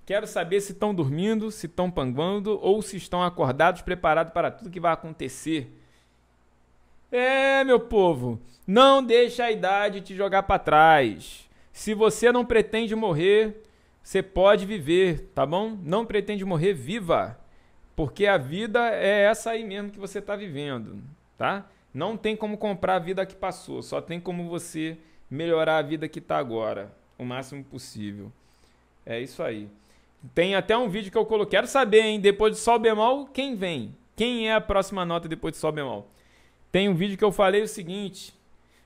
Quero saber se estão dormindo, se estão panguando ou se estão acordados, preparados para tudo que vai acontecer. É, meu povo, não deixa a idade te jogar para trás. Se você não pretende morrer, você pode viver, tá bom? Não pretende morrer, viva. Porque a vida é essa aí mesmo que você está vivendo, tá? Não tem como comprar a vida que passou, só tem como você melhorar a vida que está agora, o máximo possível. É isso aí. Tem até um vídeo que eu coloquei. Quero saber, hein? Depois de Sol bemol, quem vem? Quem é a próxima nota depois de Sol bemol? Tem um vídeo que eu falei o seguinte: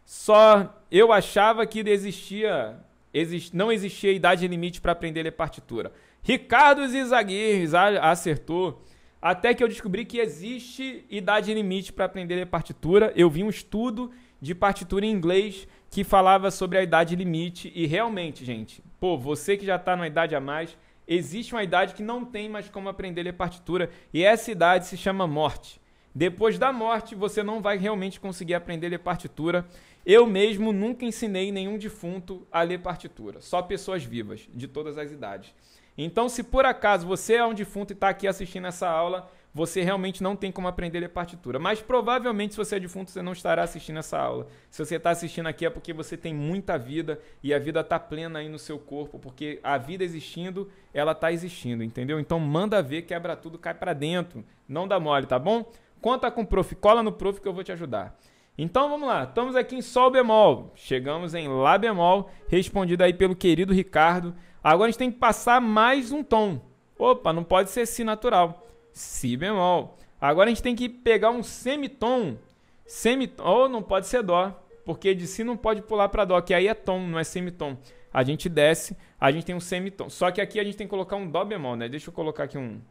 só eu achava que existia, exist, não existia idade limite para aprender a ler partitura. Ricardo Zizaguirres acertou. Até que eu descobri que existe idade limite para aprender a ler partitura. Eu vi um estudo de partitura em inglês que falava sobre a idade limite. E realmente, gente, pô, você que já está numa idade a mais, existe uma idade que não tem mais como aprender a ler partitura. E essa idade se chama morte. Depois da morte, você não vai realmente conseguir aprender a ler partitura. Eu mesmo nunca ensinei nenhum defunto a ler partitura, só pessoas vivas, de todas as idades. Então, se por acaso você é um defunto e está aqui assistindo essa aula, você realmente não tem como aprender a ler partitura. Mas provavelmente, se você é defunto, você não estará assistindo essa aula. Se você está assistindo aqui é porque você tem muita vida e a vida está plena aí no seu corpo, porque a vida existindo, ela está existindo, entendeu? Então manda ver, quebra tudo, cai para dentro. Não dá mole, tá bom? Conta com o prof, cola no prof que eu vou te ajudar. Então vamos lá, estamos aqui em Sol bemol, chegamos em Lá bemol, respondido aí pelo querido Ricardo. Agora a gente tem que passar mais um tom. Opa, não pode ser Si natural, Si bemol. Agora a gente tem que pegar um semitom, semitom, ou oh, não pode ser Dó, porque de Si não pode pular para Dó, que aí é tom, não é semitom. A gente desce, a gente tem um semitom. Só que aqui a gente tem que colocar um Dó bemol, né? Deixa eu colocar aqui um.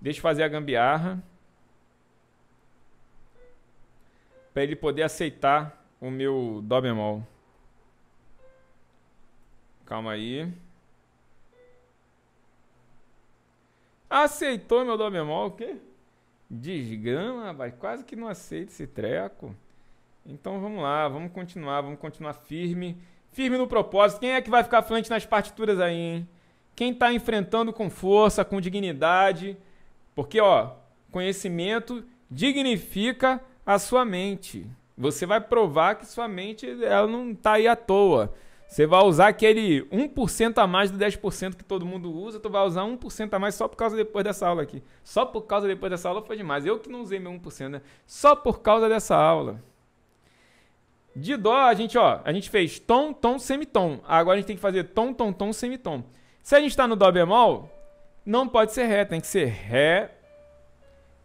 Deixa eu fazer a gambiarra. para ele poder aceitar o meu dó bemol. Calma aí. Aceitou meu dó bemol, o quê? Desgrama, vai quase que não aceita esse treco. Então vamos lá, vamos continuar, vamos continuar firme. Firme no propósito. Quem é que vai ficar frente nas partituras aí, hein? Quem está enfrentando com força, com dignidade. Porque, ó, conhecimento dignifica a sua mente. Você vai provar que sua mente ela não está aí à toa. Você vai usar aquele 1% a mais do 10% que todo mundo usa, tu vai usar 1% a mais só por causa depois dessa aula aqui. Só por causa depois dessa aula foi demais. Eu que não usei meu 1%, né? Só por causa dessa aula. De dó, a gente, ó, a gente fez tom, tom, semitom. Agora a gente tem que fazer tom, tom, tom, semitom. Se a gente está no dó bemol, não pode ser ré, tem que ser ré,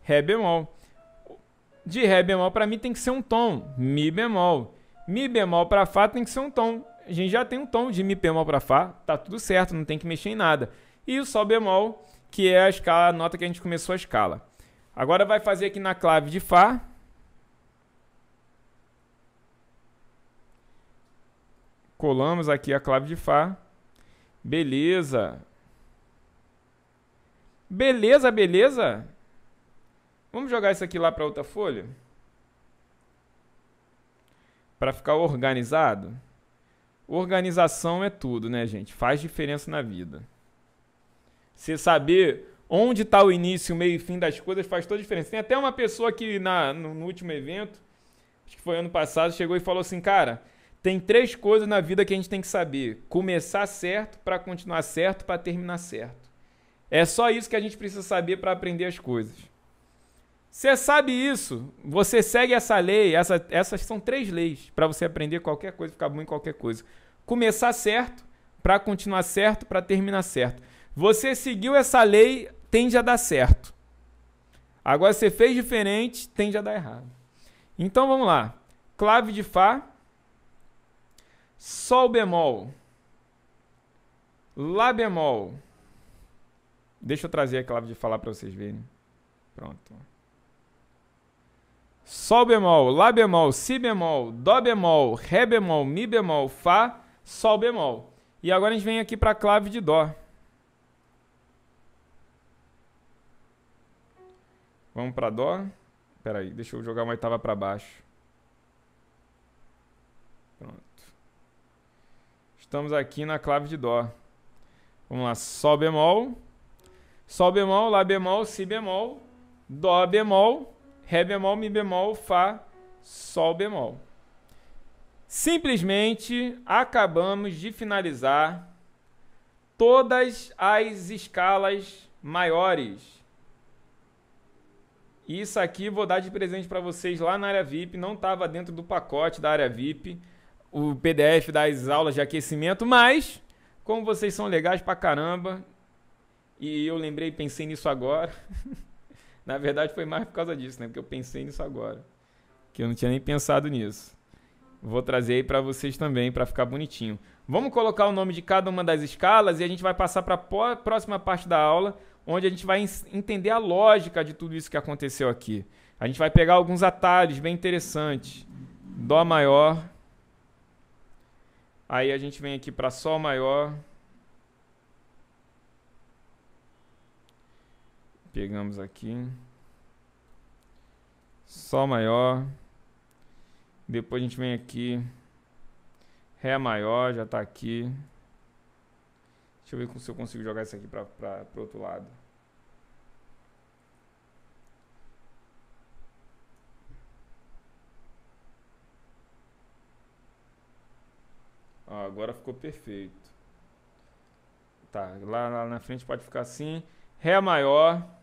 ré bemol. De Ré bemol para Mi tem que ser um tom, Mi bemol. Mi bemol para Fá tem que ser um tom. A gente já tem um tom de Mi bemol para Fá, tá tudo certo, não tem que mexer em nada. E o Sol bemol, que é a escala, a nota que a gente começou a escala. Agora vai fazer aqui na clave de Fá. Colamos aqui a clave de Fá. Beleza. Beleza, beleza? Vamos jogar isso aqui lá para outra folha? Para ficar organizado? Organização é tudo, né, gente? Faz diferença na vida. Você saber onde está o início, o meio e fim das coisas faz toda a diferença. Tem até uma pessoa que na, no, no último evento, acho que foi ano passado, chegou e falou assim, cara, tem três coisas na vida que a gente tem que saber: começar certo, para continuar certo, para terminar certo. É só isso que a gente precisa saber para aprender as coisas. Você sabe isso, você segue essa lei, essa, essas são três leis para você aprender qualquer coisa, ficar bom em qualquer coisa. Começar certo, para continuar certo, para terminar certo. Você seguiu essa lei, tende a dar certo. Agora você fez diferente, tende a dar errado. Então vamos lá. Clave de Fá, Sol bemol, Lá bemol. Deixa eu trazer a clave de Fá para vocês verem. Pronto. Sol bemol, Lá bemol, Si bemol, Dó bemol, Ré bemol, Mi bemol, Fá, Sol bemol. E agora a gente vem aqui para a clave de Dó. Vamos para Dó. Espera aí, deixa eu jogar uma oitava para baixo. Pronto. Estamos aqui na clave de Dó. Vamos lá, Sol bemol, Sol bemol, Lá bemol, Si bemol, Dó bemol, Ré bemol, Mi bemol, Fá, Sol bemol. Simplesmente acabamos de finalizar todas as escalas maiores. Isso aqui vou dar de presente para vocês lá na área VIP, não estava dentro do pacote da área VIP, o PDF das aulas de aquecimento, mas como vocês são legais pra caramba, e eu lembrei, pensei nisso agora. Na verdade, foi mais por causa disso, né? Porque eu pensei nisso agora. Que eu não tinha nem pensado nisso. Vou trazer aí para vocês também, para ficar bonitinho. Vamos colocar o nome de cada uma das escalas e a gente vai passar para a próxima parte da aula, onde a gente vai entender a lógica de tudo isso que aconteceu aqui. A gente vai pegar alguns atalhos bem interessantes. Dó maior. Aí a gente vem aqui para Sol maior. Pegamos aqui. Sol maior. Depois a gente vem aqui. Ré maior, já está aqui. Deixa eu ver se eu consigo jogar isso aqui para o outro lado. Ó, agora ficou perfeito. Tá, lá, lá na frente pode ficar assim. Ré maior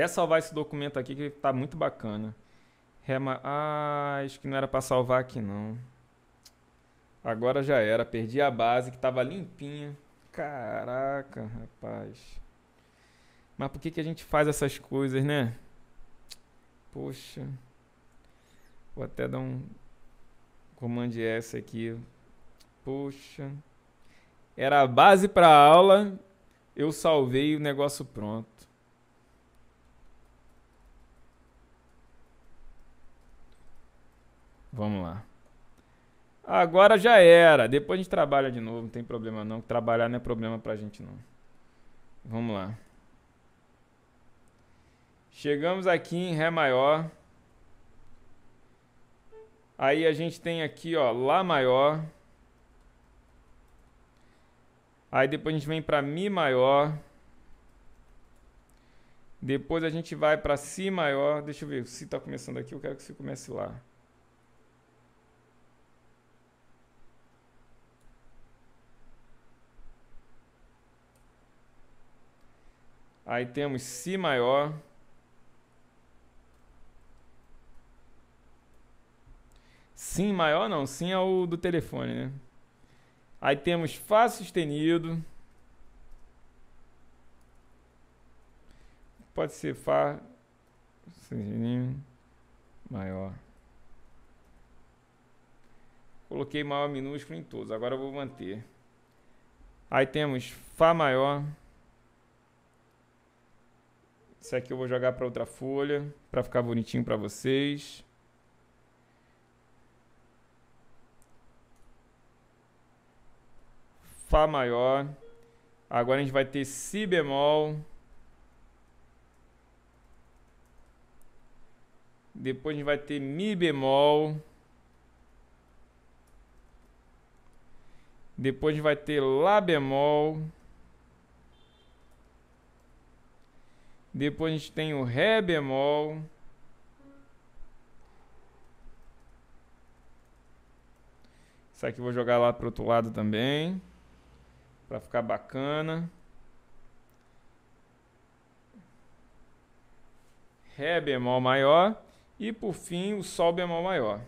até salvar esse documento aqui que tá muito bacana. Rema... Ah, acho que não era para salvar aqui não. Agora já era, perdi a base que estava limpinha. Caraca, rapaz. Mas por que, que a gente faz essas coisas, né? Poxa. Vou até dar um Command S aqui. Poxa. Era a base para aula. Eu salvei o negócio pronto. Vamos lá. Agora já era. Depois a gente trabalha de novo, não tem problema não. Trabalhar não é problema pra gente não. Vamos lá. Chegamos aqui em Ré maior. Aí a gente tem aqui, ó, Lá maior. Aí depois a gente vem para Mi maior. Depois a gente vai para Si maior. Deixa eu ver, o Si tá começando aqui, eu quero que você comece lá. Aí temos Si maior. Sim maior não, sim é o do telefone, né? Aí temos Fá sustenido. Pode ser Fá sustenido maior. Coloquei maior minúsculo em todos, agora eu vou manter. Aí temos Fá maior. Isso aqui eu vou jogar para outra folha, para ficar bonitinho para vocês. Fá maior. Agora a gente vai ter Si bemol. Depois a gente vai ter Mi bemol. Depois a gente vai ter Lá bemol. Depois a gente tem o Ré bemol. Isso aqui eu vou jogar lá para o outro lado também. para ficar bacana. Ré bemol maior. E por fim o Sol bemol maior.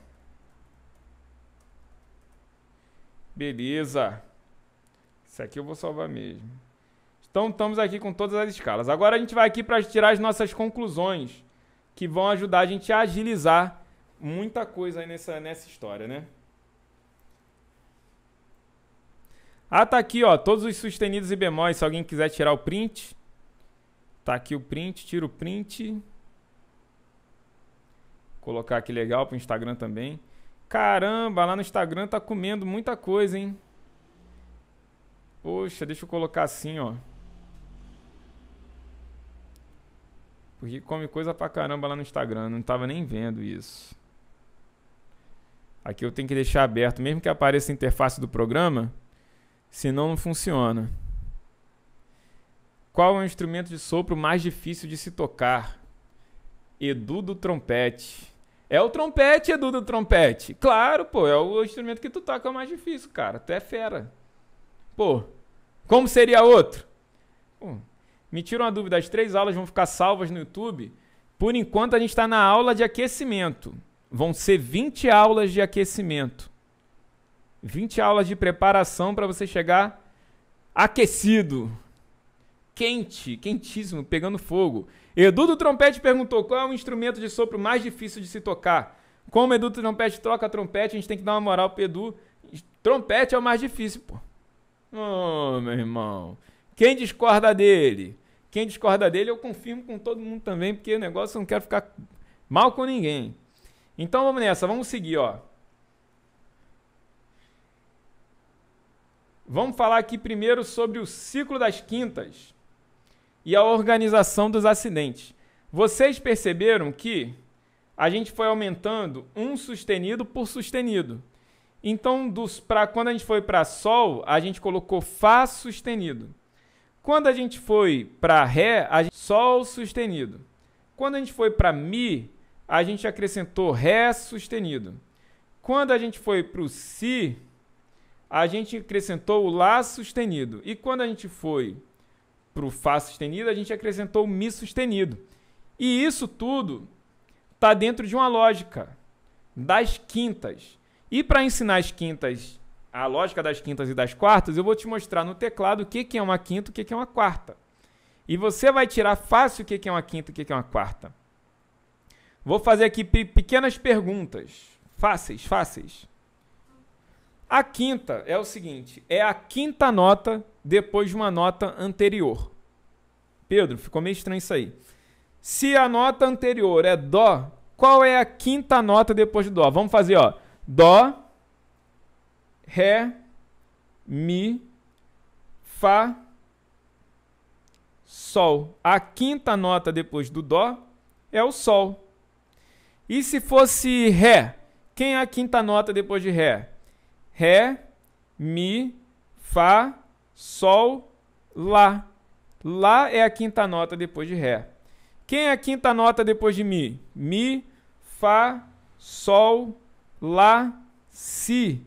Beleza. Isso aqui eu vou salvar mesmo. Então estamos aqui com todas as escalas. Agora a gente vai aqui para tirar as nossas conclusões que vão ajudar a gente a agilizar muita coisa nessa, nessa história, né? Ah, tá aqui, ó, todos os sustenidos e bemóis, se alguém quiser tirar o print. Tá aqui o print, tira o print. Colocar aqui legal pro Instagram também. Caramba, lá no Instagram tá comendo muita coisa, hein? Poxa, deixa eu colocar assim, ó. Porque come coisa pra caramba lá no Instagram, não tava nem vendo isso. Aqui eu tenho que deixar aberto, mesmo que apareça a interface do programa, senão não funciona. Qual é o instrumento de sopro mais difícil de se tocar? Edu do trompete. É o trompete, Edu do trompete. Claro, pô, é o instrumento que tu toca mais difícil, cara. Tu é fera. Pô, como seria outro? Pô, me tira uma dúvida, as três aulas vão ficar salvas no YouTube? Por enquanto a gente está na aula de aquecimento. Vão ser 20 aulas de aquecimento. 20 aulas de preparação para você chegar aquecido, quente, quentíssimo, pegando fogo. Edu do Trompete perguntou qual é o instrumento de sopro mais difícil de se tocar. Como Edu do Trompete toca trompete, a gente tem que dar uma moral pro Edu. Trompete é o mais difícil, pô. Oh, meu irmão. Quem discorda dele? Quem discorda dele, eu confirmo com todo mundo também, porque o negócio eu não quero ficar mal com ninguém. Então vamos nessa, vamos seguir, ó. Vamos falar aqui primeiro sobre o ciclo das quintas e a organização dos acidentes. Vocês perceberam que a gente foi aumentando um sustenido por sustenido. Então, dos, pra, quando a gente foi para Sol, a gente colocou Fá sustenido. Quando a gente foi para Ré, a gente, Sol sustenido. Quando a gente foi para Mi, a gente acrescentou Ré sustenido. Quando a gente foi para o Si, a gente acrescentou o Lá sustenido. E quando a gente foi para o Fá sustenido, a gente acrescentou o Mi sustenido. E isso tudo está dentro de uma lógica das quintas. E para ensinar as quintas a lógica das quintas e das quartas, eu vou te mostrar no teclado o que, que é uma quinta e o que, que é uma quarta. E você vai tirar fácil o que, que é uma quinta e o que, que é uma quarta. Vou fazer aqui pequenas perguntas. Fáceis, fáceis. A quinta é o seguinte: é a quinta nota depois de uma nota anterior. Pedro, ficou meio estranho isso aí. Se a nota anterior é Dó, qual é a quinta nota depois de Dó? Vamos fazer, ó. Dó, Ré, Mi, Fá, Sol. A quinta nota depois do Dó é o Sol. E se fosse Ré? Quem é a quinta nota depois de Ré? Ré, Mi, Fá, Sol, Lá. Lá é a quinta nota depois de Ré. Quem é a quinta nota depois de Mi? Mi, Fá, Sol, Lá, Si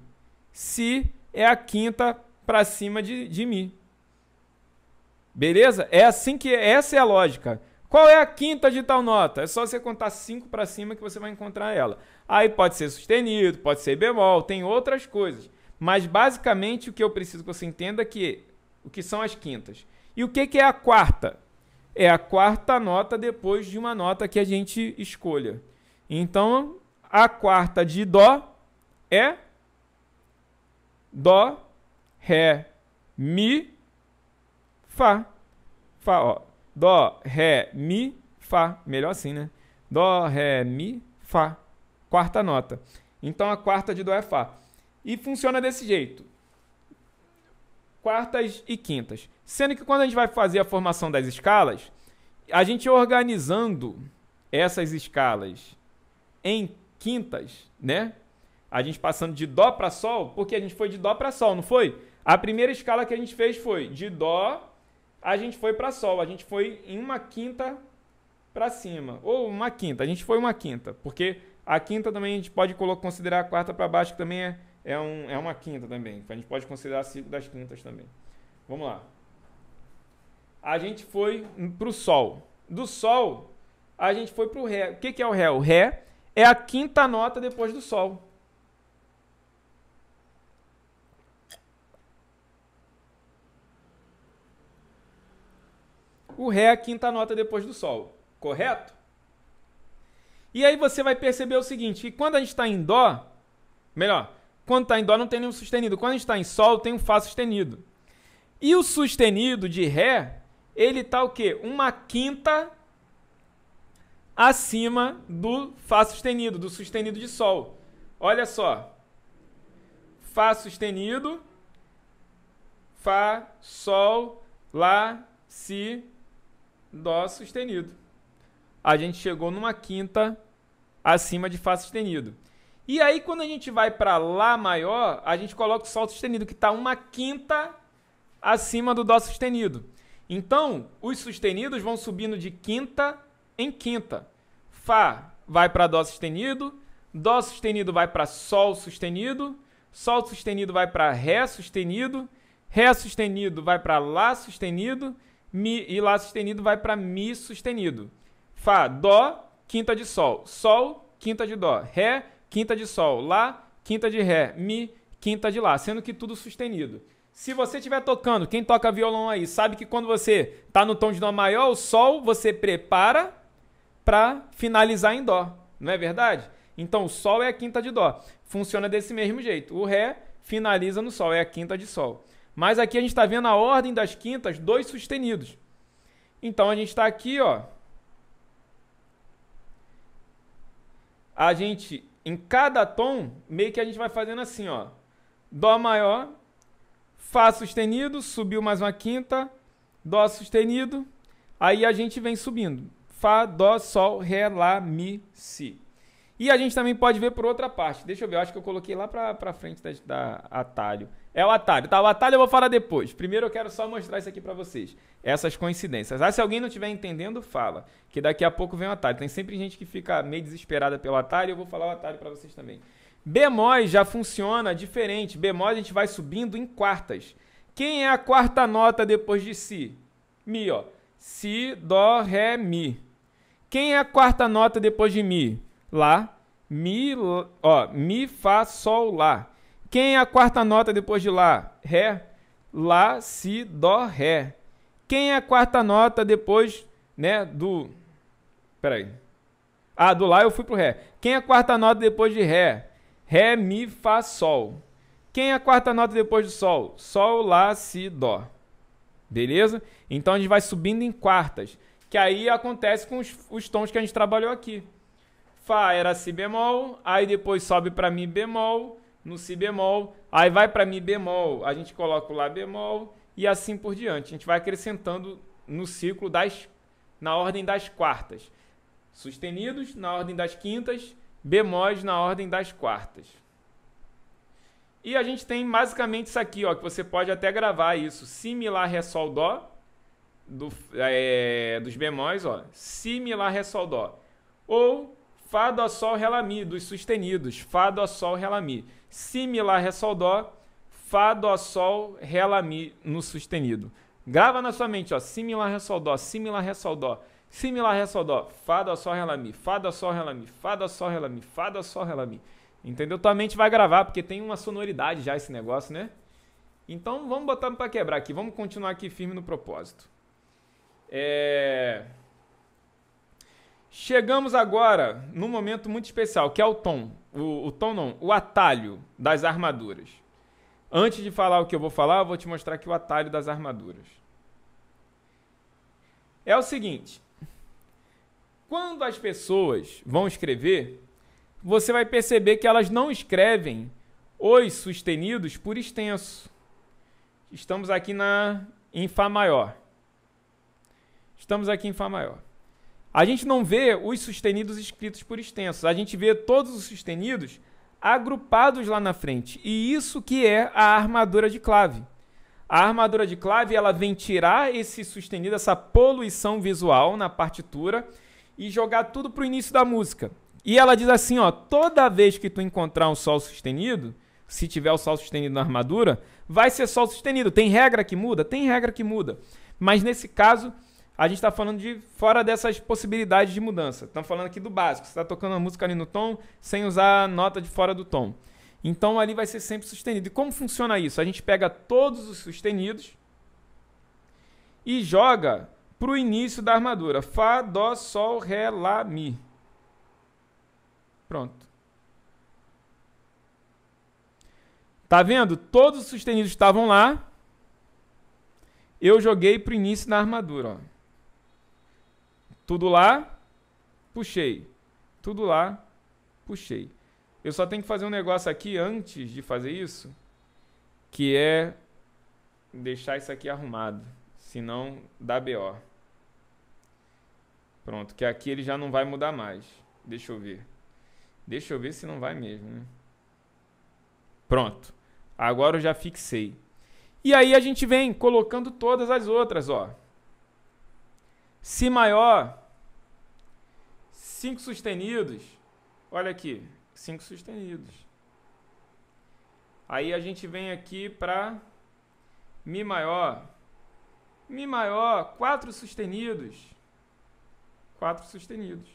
se é a quinta para cima de, de mi. Beleza? É assim que essa é a lógica. Qual é a quinta de tal nota? É só você contar 5 para cima que você vai encontrar ela. Aí pode ser sustenido, pode ser bemol, tem outras coisas. Mas basicamente o que eu preciso que você entenda é que o que são as quintas. E o que, que é a quarta? É a quarta nota depois de uma nota que a gente escolha. Então, a quarta de Dó é Dó, Ré, Mi, Fá. Fá, ó. Dó, Ré, Mi, Fá. Melhor assim, né? Dó, Ré, Mi, Fá. Quarta nota. Então a quarta de Dó é Fá. E funciona desse jeito. Quartas e quintas. Sendo que quando a gente vai fazer a formação das escalas, a gente organizando essas escalas em quintas, né? a gente passando de dó para sol, porque a gente foi de dó para sol, não foi? A primeira escala que a gente fez foi de dó, a gente foi para sol, a gente foi em uma quinta para cima, ou uma quinta, a gente foi uma quinta, porque a quinta também a gente pode considerar a quarta para baixo, que também é, é, um, é uma quinta também, a gente pode considerar cinco das quintas também. Vamos lá. A gente foi para o sol. Do sol, a gente foi para o ré. O que, que é o ré? O ré é a quinta nota depois do sol. O Ré é a quinta nota depois do Sol, correto? E aí você vai perceber o seguinte, que quando a gente está em Dó, melhor, quando está em Dó não tem nenhum sustenido, quando a gente está em Sol tem um Fá sustenido. E o sustenido de Ré, ele está o quê? Uma quinta acima do Fá sustenido, do sustenido de Sol. Olha só. Fá sustenido, Fá, Sol, Lá, Si, Dó sustenido. A gente chegou numa quinta acima de Fá sustenido. E aí, quando a gente vai para Lá maior, a gente coloca o Sol sustenido, que está uma quinta acima do Dó sustenido. Então, os sustenidos vão subindo de quinta em quinta. Fá vai para Dó sustenido, Dó sustenido vai para Sol sustenido, Sol sustenido vai para Ré sustenido, Ré sustenido vai para Lá sustenido Mi e Lá sustenido vai para Mi sustenido. Fá, Dó, quinta de Sol. Sol, quinta de Dó. Ré, quinta de Sol. Lá, quinta de Ré. Mi, quinta de Lá. Sendo que tudo sustenido. Se você estiver tocando, quem toca violão aí, sabe que quando você está no tom de Dó maior, o Sol você prepara para finalizar em Dó. Não é verdade? Então, o Sol é a quinta de Dó. Funciona desse mesmo jeito. O Ré finaliza no Sol, é a quinta de Sol. Mas aqui a gente está vendo a ordem das quintas, dois sustenidos. Então a gente está aqui, ó. A gente, em cada tom, meio que a gente vai fazendo assim, ó. Dó maior, Fá sustenido, subiu mais uma quinta, Dó sustenido. Aí a gente vem subindo. Fá, Dó, Sol, Ré, Lá, Mi, Si. E a gente também pode ver por outra parte. Deixa eu ver, eu acho que eu coloquei lá para frente da, da atalho. É o atalho. Tá, o atalho eu vou falar depois. Primeiro eu quero só mostrar isso aqui para vocês. Essas coincidências. Ah, se alguém não estiver entendendo, fala. Que daqui a pouco vem o atalho. Tem sempre gente que fica meio desesperada pelo atalho. Eu vou falar o atalho para vocês também. Bemóis já funciona diferente. Bemóis a gente vai subindo em quartas. Quem é a quarta nota depois de si? Mi, ó. Si, dó, ré, mi. Quem é a quarta nota depois de mi? Lá. Mi, ó, mi, fá, sol, lá. Quem é a quarta nota depois de Lá? Ré. Lá, Si, Dó, Ré. Quem é a quarta nota depois, né, do... Peraí. Ah, do Lá eu fui pro Ré. Quem é a quarta nota depois de Ré? Ré, Mi, Fá, Sol. Quem é a quarta nota depois do Sol? Sol, Lá, Si, Dó. Beleza? Então a gente vai subindo em quartas. Que aí acontece com os, os tons que a gente trabalhou aqui. Fá era Si bemol, aí depois sobe para Mi bemol, no si bemol, aí vai para mi bemol, a gente coloca o lá bemol e assim por diante. A gente vai acrescentando no ciclo das na ordem das quartas. Sustenidos na ordem das quintas, bemóis na ordem das quartas. E a gente tem basicamente isso aqui, ó, que você pode até gravar isso, similar ré sol dó do, é, dos bemóis, ó, similar ré sol dó. Ou fá dó sol ré lá mi dos sustenidos, fá dó sol ré lá mi si, mi, lá, ré, sol, dó, fá, dó, sol, ré, lá, mi no sustenido. Grava na sua mente, ó, si, mi, lá, ré, sol, dó, si, mi, lá, ré, sol, dó, si, mi, lá, ré, sol, dó, fá, dó, sol, ré, lá, mi, fá, dó, sol, ré, lá, mi, fá, dó, sol, ré, lá, mi, fá, dó, sol, ré, lá, mi. Entendeu? Tua mente vai gravar, porque tem uma sonoridade já esse negócio, né? Então vamos botar para quebrar aqui, vamos continuar aqui firme no propósito. É... Chegamos agora num momento muito especial, que é o tom o, o tom não, o atalho das armaduras. Antes de falar o que eu vou falar, eu vou te mostrar aqui o atalho das armaduras. É o seguinte: quando as pessoas vão escrever, você vai perceber que elas não escrevem os sustenidos por extenso. Estamos aqui na em Fá maior. Estamos aqui em Fá maior. A gente não vê os sustenidos escritos por extensos, a gente vê todos os sustenidos agrupados lá na frente. E isso que é a armadura de clave. A armadura de clave ela vem tirar esse sustenido, essa poluição visual na partitura e jogar tudo para o início da música. E ela diz assim, ó, toda vez que tu encontrar um sol sustenido, se tiver o sol sustenido na armadura, vai ser sol sustenido. Tem regra que muda? Tem regra que muda. Mas nesse caso, a gente está falando de fora dessas possibilidades de mudança. Estamos falando aqui do básico. Você está tocando a música ali no tom, sem usar nota de fora do tom. Então ali vai ser sempre sustenido. E como funciona isso? A gente pega todos os sustenidos e joga para o início da armadura. Fá, Dó, Sol, Ré, Lá, Mi. Pronto. Tá vendo? Todos os sustenidos estavam lá. Eu joguei para o início da armadura. Ó. Tudo lá, puxei. Tudo lá, puxei. Eu só tenho que fazer um negócio aqui antes de fazer isso, que é deixar isso aqui arrumado, senão dá BO. Pronto, que aqui ele já não vai mudar mais. Deixa eu ver. Deixa eu ver se não vai mesmo, né? Pronto. Agora eu já fixei. E aí a gente vem colocando todas as outras, ó. Si maior, 5 sustenidos. Olha aqui, 5 sustenidos. Aí a gente vem aqui para Mi maior. Mi maior, 4 sustenidos. 4 sustenidos.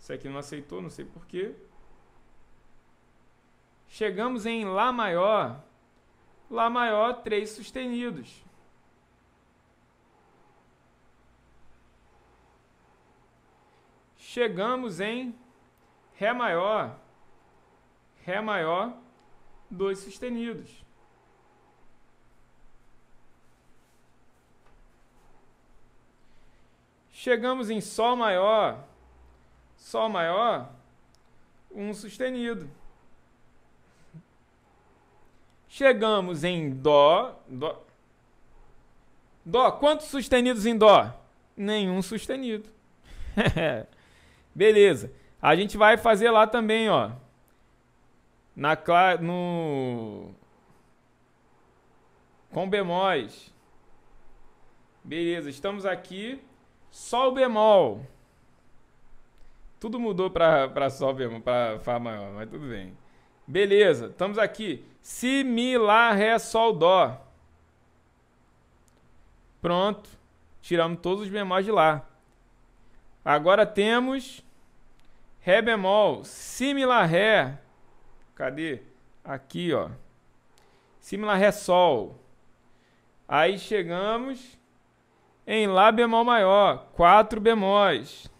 Isso aqui não aceitou, não sei porquê. Chegamos em Lá maior. Lá maior, 3 sustenidos. chegamos em Ré maior, Ré maior, dois sustenidos. Chegamos em Sol maior, Sol maior, um sustenido. Chegamos em Dó, Dó. Dó, quantos sustenidos em Dó? Nenhum sustenido. Beleza. A gente vai fazer lá também, ó. Na no com bemóis. Beleza, estamos aqui sol bemol. Tudo mudou para sol bemol, para fá maior, mas tudo bem. Beleza, estamos aqui si mi lá ré sol dó. Pronto. Tiramos todos os bemóis de lá. Agora temos Ré bemol, similar Ré. Cadê? Aqui, ó. Similar Ré Sol. Aí chegamos em Lá bemol maior, quatro bemóis.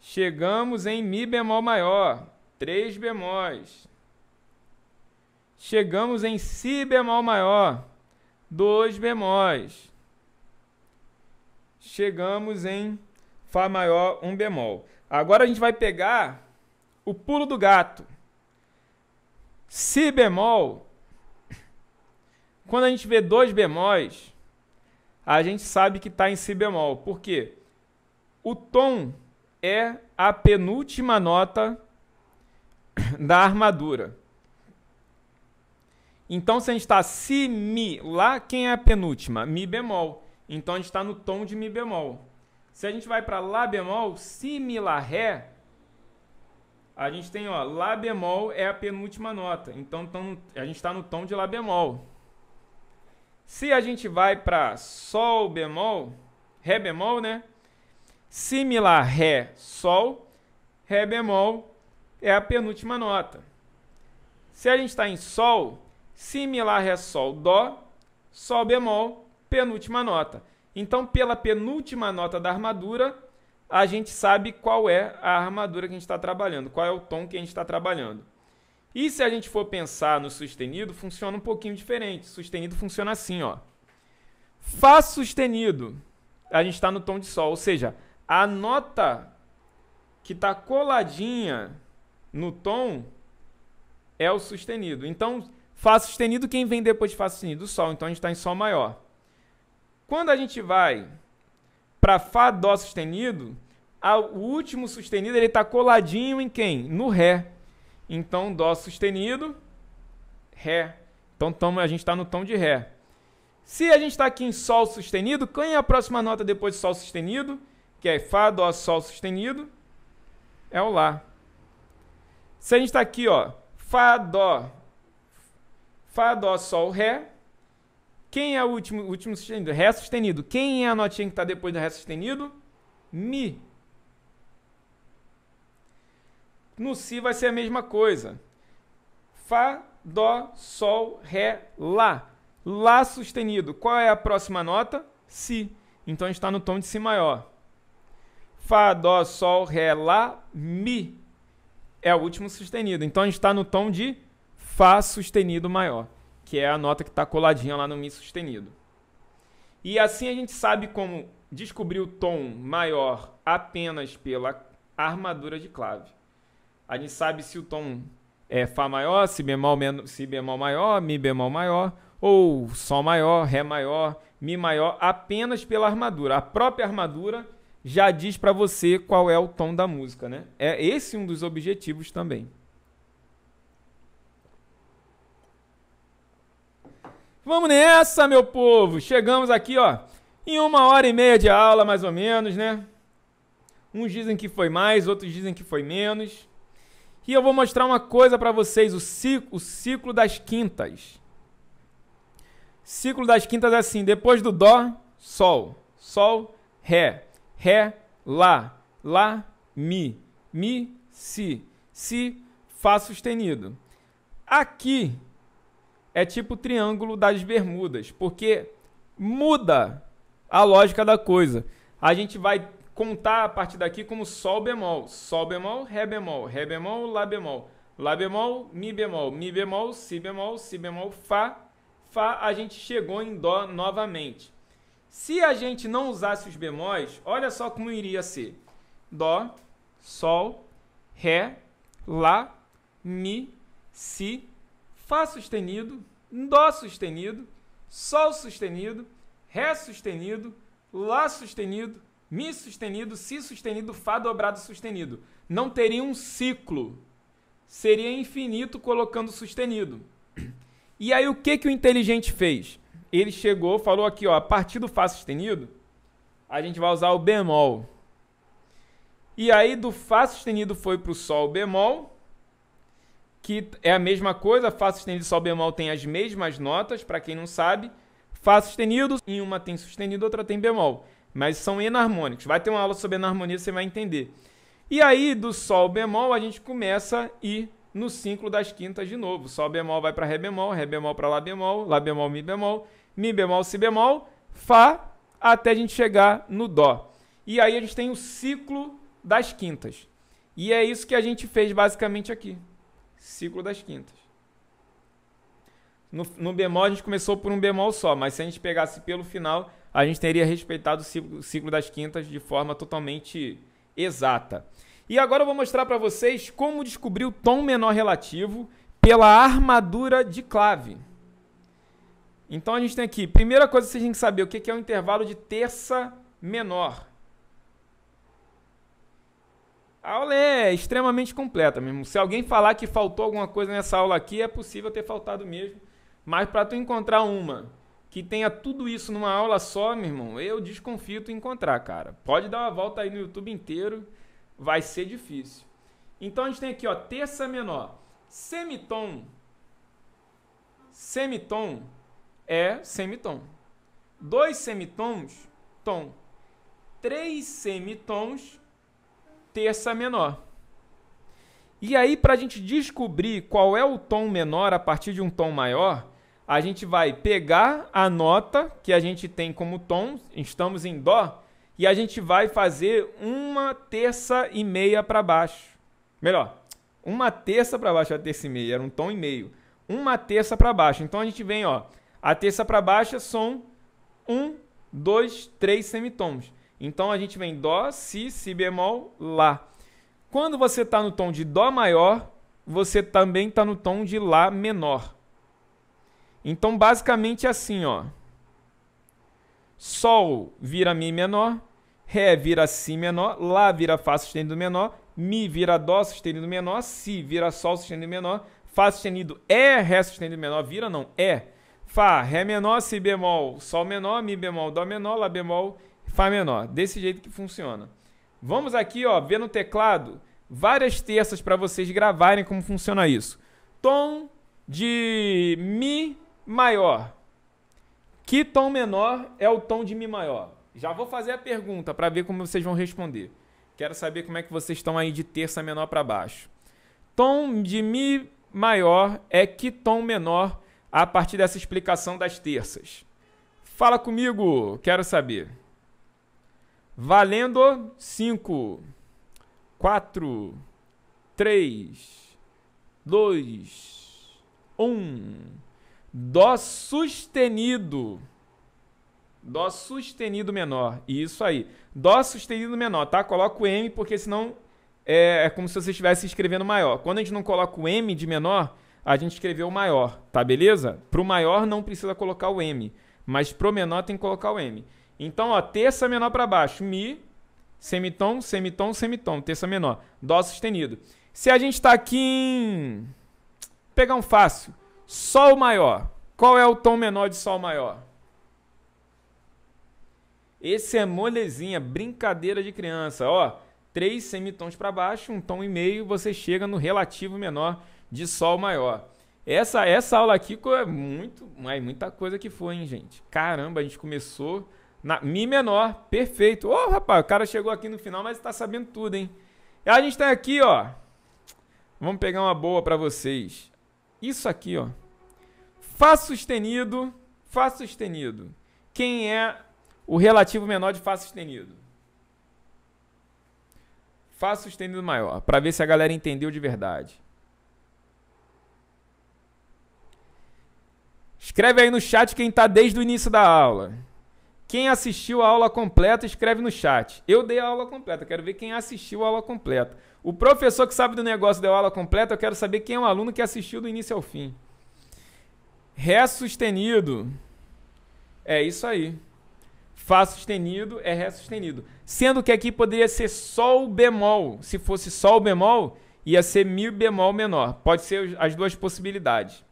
Chegamos em Mi bemol maior, três bemóis. Chegamos em Si bemol maior, dois bemóis. Chegamos em Fá maior, um bemol. Agora a gente vai pegar o pulo do gato. Si bemol. Quando a gente vê dois bemóis, a gente sabe que está em si bemol. Por quê? O tom é a penúltima nota da armadura. Então, se a gente está si, mi, lá, quem é a penúltima? Mi bemol. Então, a gente está no tom de mi bemol. Se a gente vai para Lá bemol, similar Ré, a gente tem, ó, Lá bemol é a penúltima nota. Então a gente está no tom de Lá bemol. Se a gente vai para Sol bemol, Ré bemol, né? Similar Ré, Sol, Ré bemol é a penúltima nota. Se a gente está em Sol, similar Ré, Sol, Dó, Sol bemol, penúltima nota. Então, pela penúltima nota da armadura, a gente sabe qual é a armadura que a gente está trabalhando, qual é o tom que a gente está trabalhando. E se a gente for pensar no sustenido, funciona um pouquinho diferente. Sustenido funciona assim, ó. Fá sustenido, a gente está no tom de sol, ou seja, a nota que está coladinha no tom é o sustenido. Então, Fá sustenido, quem vem depois de Fá sustenido? Sol. Então a gente está em Sol maior. Quando a gente vai para Fá, Dó sustenido, a, o último sustenido ele está coladinho em quem? No Ré. Então, Dó sustenido, Ré. Então, tom, a gente está no tom de Ré. Se a gente está aqui em Sol sustenido, quem é a próxima nota depois de Sol sustenido? Que é Fá, Dó, Sol sustenido. É o Lá. Se a gente está aqui, ó, Fá, Dó, Fá, Dó, Sol, Ré, quem é o último, último sustenido? Ré sustenido. Quem é a notinha que está depois do Ré sustenido? Mi. No Si vai ser a mesma coisa. Fá, Dó, Sol, Ré, Lá. Lá sustenido. Qual é a próxima nota? Si. Então a gente está no tom de Si maior. Fá, Dó, Sol, Ré, Lá, Mi. É o último sustenido. Então a gente está no tom de Fá sustenido maior que é a nota que está coladinha lá no Mi sustenido. E assim a gente sabe como descobrir o tom maior apenas pela armadura de clave. A gente sabe se o tom é Fá maior, Si bemol, menor, si bemol maior, Mi bemol maior, ou Sol maior, Ré maior, Mi maior, apenas pela armadura. A própria armadura já diz para você qual é o tom da música, né? É esse um dos objetivos também. Vamos nessa, meu povo! Chegamos aqui, ó, em uma hora e meia de aula, mais ou menos, né? Uns dizem que foi mais, outros dizem que foi menos. E eu vou mostrar uma coisa para vocês, o ciclo, o ciclo das quintas. Ciclo das quintas é assim, depois do dó, sol, sol, ré, ré, lá, lá, mi, mi, si, si, fá sustenido. Aqui é tipo o triângulo das Bermudas, porque muda a lógica da coisa. A gente vai contar a partir daqui como sol bemol, sol bemol, ré bemol, ré bemol, lá bemol, lá bemol, mi bemol, mi bemol, si bemol, si bemol, fá, fá, a gente chegou em dó novamente. Se a gente não usasse os bemóis, olha só como iria ser: dó, sol, ré, lá, mi, si, Fá sustenido, Dó sustenido, Sol sustenido, Ré sustenido, Lá sustenido, Mi sustenido, Si sustenido, Fá dobrado sustenido. Não teria um ciclo. Seria infinito colocando sustenido. E aí o que, que o inteligente fez? Ele chegou, falou aqui, ó, a partir do Fá sustenido, a gente vai usar o bemol. E aí do Fá sustenido foi para o Sol bemol, que é a mesma coisa, Fá sustenido e Sol bemol tem as mesmas notas, para quem não sabe. Fá sustenido, em uma tem sustenido, outra tem bemol. Mas são enarmônicos. Vai ter uma aula sobre enarmonia, você vai entender. E aí, do Sol bemol, a gente começa a ir no ciclo das quintas de novo. Sol bemol vai para Ré bemol, Ré bemol para Lá bemol, Lá bemol, Mi bemol, Mi bemol, Si bemol, Fá, até a gente chegar no Dó. E aí a gente tem o ciclo das quintas. E é isso que a gente fez basicamente aqui ciclo das quintas. No, no, bemol a gente começou por um bemol só, mas se a gente pegasse pelo final, a gente teria respeitado o ciclo, ciclo das quintas de forma totalmente exata. E agora eu vou mostrar para vocês como descobrir o tom menor relativo pela armadura de clave. Então a gente tem aqui, primeira coisa que vocês têm que saber, o que é o intervalo de terça menor. A aula é extremamente completa mesmo. Se alguém falar que faltou alguma coisa nessa aula aqui, é possível ter faltado mesmo. Mas para tu encontrar uma que tenha tudo isso numa aula só, meu irmão, eu desconfio tu encontrar, cara. Pode dar uma volta aí no YouTube inteiro, vai ser difícil. Então a gente tem aqui, ó, terça menor. Semitom. Semitom é semitom. Dois semitons, tom. Três semitons, terça menor. E aí, para a gente descobrir qual é o tom menor a partir de um tom maior, a gente vai pegar a nota que a gente tem como tom, estamos em Dó, e a gente vai fazer uma terça e meia para baixo. Melhor, uma terça para baixo, a terça e meia, era um tom e meio. Uma terça para baixo. Então a gente vem, ó, a terça para baixo é som 1, 2, 3 semitons. Então a gente vem Dó, Si, Si bemol, Lá. Quando você está no tom de Dó maior, você também está no tom de Lá menor. Então, basicamente é assim, ó. Sol vira Mi menor, Ré vira Si menor, Lá vira Fá sustenido menor, Mi vira Dó sustenido menor, Si vira Sol sustenido menor, Fá sustenido é Ré sustenido menor, vira não, é. Fá, Ré menor, Si bemol, Sol menor, Mi bemol, Dó menor, Lá bemol, Fá menor. Desse jeito que funciona. Vamos aqui, ó, ver no teclado várias terças para vocês gravarem como funciona isso. Tom de Mi maior. Que tom menor é o tom de Mi maior? Já vou fazer a pergunta para ver como vocês vão responder. Quero saber como é que vocês estão aí de terça menor para baixo. Tom de Mi maior é que tom menor a partir dessa explicação das terças? Fala comigo, quero saber. Valendo 5, 4, 3, 2, 1. Dó sustenido. Dó sustenido menor. Isso aí. Dó sustenido menor, tá? Coloca o M, porque senão é, é, como se você estivesse escrevendo maior. Quando a gente não coloca o M de menor, a gente escreveu maior, tá beleza? Para o maior não precisa colocar o M, mas para o menor tem que colocar o M. Então, ó, terça menor para baixo, mi, semitom, semitom, semitom, terça menor, dó sustenido. Se a gente está aqui em... pegar um fácil, sol maior, qual é o tom menor de sol maior? Esse é molezinha, brincadeira de criança, ó. Três semitons para baixo, um tom e meio, você chega no relativo menor de sol maior. Essa essa aula aqui é muito, é muita coisa que foi, hein, gente. Caramba, a gente começou na, mi menor, perfeito. Ô, oh, rapaz, o cara chegou aqui no final, mas tá sabendo tudo, hein? E a gente tá aqui, ó. Vamos pegar uma boa para vocês. Isso aqui, ó. Fá sustenido, Fá sustenido. Quem é o relativo menor de Fá sustenido? Fá sustenido maior, para ver se a galera entendeu de verdade. Escreve aí no chat quem está desde o início da aula. Quem assistiu a aula completa, escreve no chat. Eu dei a aula completa, quero ver quem assistiu a aula completa. O professor que sabe do negócio deu a aula completa, eu quero saber quem é o aluno que assistiu do início ao fim. Ré sustenido. É isso aí. Fá sustenido é Ré sustenido. Sendo que aqui poderia ser Sol bemol. Se fosse Sol bemol, ia ser Mi bemol menor. Pode ser as duas possibilidades.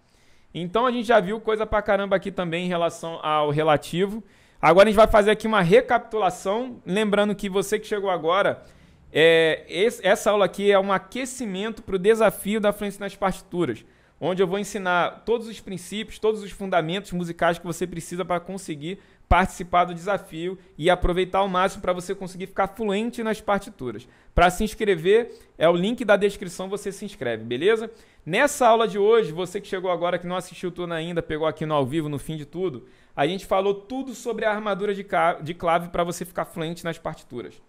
Então a gente já viu coisa pra caramba aqui também em relação ao relativo. Agora a gente vai fazer aqui uma recapitulação, lembrando que você que chegou agora, é, esse, essa aula aqui é um aquecimento para o desafio da fluência nas partituras, onde eu vou ensinar todos os princípios, todos os fundamentos musicais que você precisa para conseguir participar do desafio e aproveitar ao máximo para você conseguir ficar fluente nas partituras. Para se inscrever, é o link da descrição, você se inscreve, beleza? Nessa aula de hoje, você que chegou agora, que não assistiu tudo ainda, pegou aqui no ao vivo, no fim de tudo, a gente falou tudo sobre a armadura de, de clave para você ficar fluente nas partituras.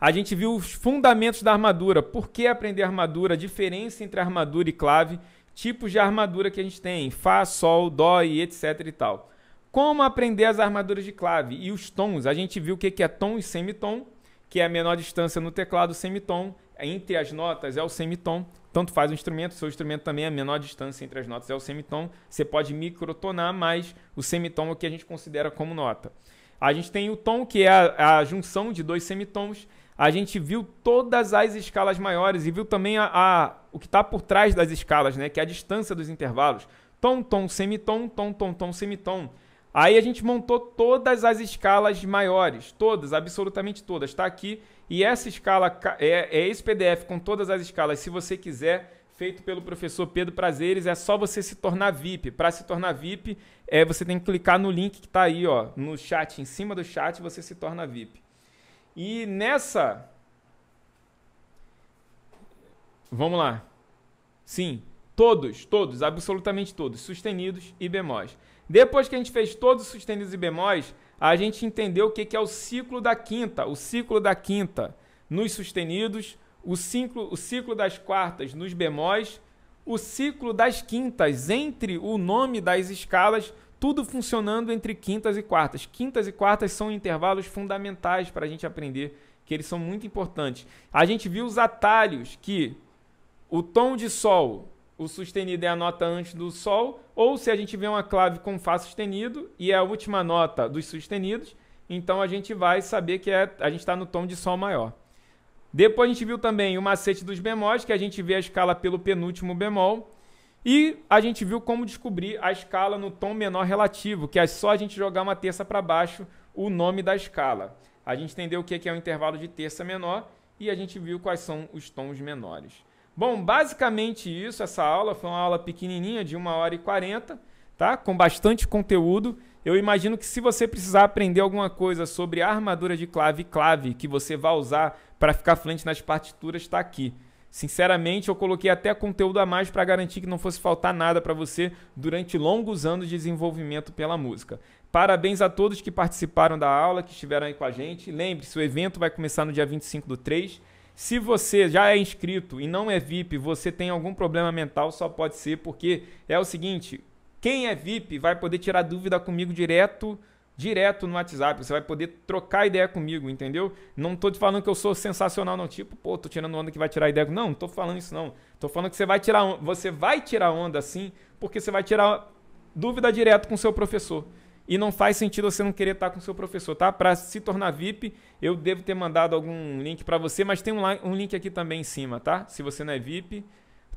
A gente viu os fundamentos da armadura, por que aprender armadura, diferença entre armadura e clave, tipos de armadura que a gente tem, Fá, Sol, Dó e etc e tal. Como aprender as armaduras de clave e os tons. A gente viu o que é tom e semitom, que é a menor distância no teclado, semitom, entre as notas é o semitom tanto faz o instrumento, seu instrumento também, é a menor distância entre as notas é o semitom. Você pode microtonar, mas o semitom é o que a gente considera como nota. A gente tem o tom, que é a, a junção de dois semitons. A gente viu todas as escalas maiores e viu também a, a o que está por trás das escalas, né? que é a distância dos intervalos. Tom, tom, semitom, tom, tom, tom, semitom. Aí a gente montou todas as escalas maiores, todas, absolutamente todas. Está aqui e essa escala é, é esse PDF com todas as escalas, se você quiser, feito pelo professor Pedro Prazeres, é só você se tornar VIP. Para se tornar VIP, é, você tem que clicar no link que está aí, ó, no chat, em cima do chat, você se torna VIP. E nessa. Vamos lá. Sim, todos, todos, absolutamente todos, sustenidos e bemóis. Depois que a gente fez todos os sustenidos e bemóis, a gente entendeu o que é o ciclo da quinta. O ciclo da quinta nos sustenidos, o ciclo, o ciclo das quartas nos bemóis, o ciclo das quintas entre o nome das escalas, tudo funcionando entre quintas e quartas. Quintas e quartas são intervalos fundamentais para a gente aprender, que eles são muito importantes. A gente viu os atalhos que o tom de sol o sustenido é a nota antes do sol, ou se a gente vê uma clave com Fá sustenido e é a última nota dos sustenidos, então a gente vai saber que é, a gente está no tom de Sol maior. Depois a gente viu também o macete dos bemóis, que a gente vê a escala pelo penúltimo bemol. E a gente viu como descobrir a escala no tom menor relativo, que é só a gente jogar uma terça para baixo o nome da escala. A gente entendeu o que é o intervalo de terça menor e a gente viu quais são os tons menores. Bom, basicamente isso. Essa aula foi uma aula pequenininha de 1 hora e 40, tá? Com bastante conteúdo. Eu imagino que se você precisar aprender alguma coisa sobre a armadura de clave e clave que você vai usar para ficar fluente nas partituras, está aqui. Sinceramente, eu coloquei até conteúdo a mais para garantir que não fosse faltar nada para você durante longos anos de desenvolvimento pela música. Parabéns a todos que participaram da aula, que estiveram aí com a gente. Lembre-se, o evento vai começar no dia 25 do 3. Se você já é inscrito e não é VIP, você tem algum problema mental, só pode ser, porque é o seguinte: quem é VIP vai poder tirar dúvida comigo direto direto no WhatsApp. Você vai poder trocar ideia comigo, entendeu? Não tô te falando que eu sou sensacional, não. Tipo, pô, tô tirando onda que vai tirar ideia. Não, não tô falando isso, não. Tô falando que você vai tirar, você vai tirar onda sim, porque você vai tirar dúvida direto com o seu professor. E não faz sentido você não querer estar com o seu professor, tá? Para se tornar VIP, eu devo ter mandado algum link para você, mas tem um, um link aqui também em cima, tá? Se você não é VIP,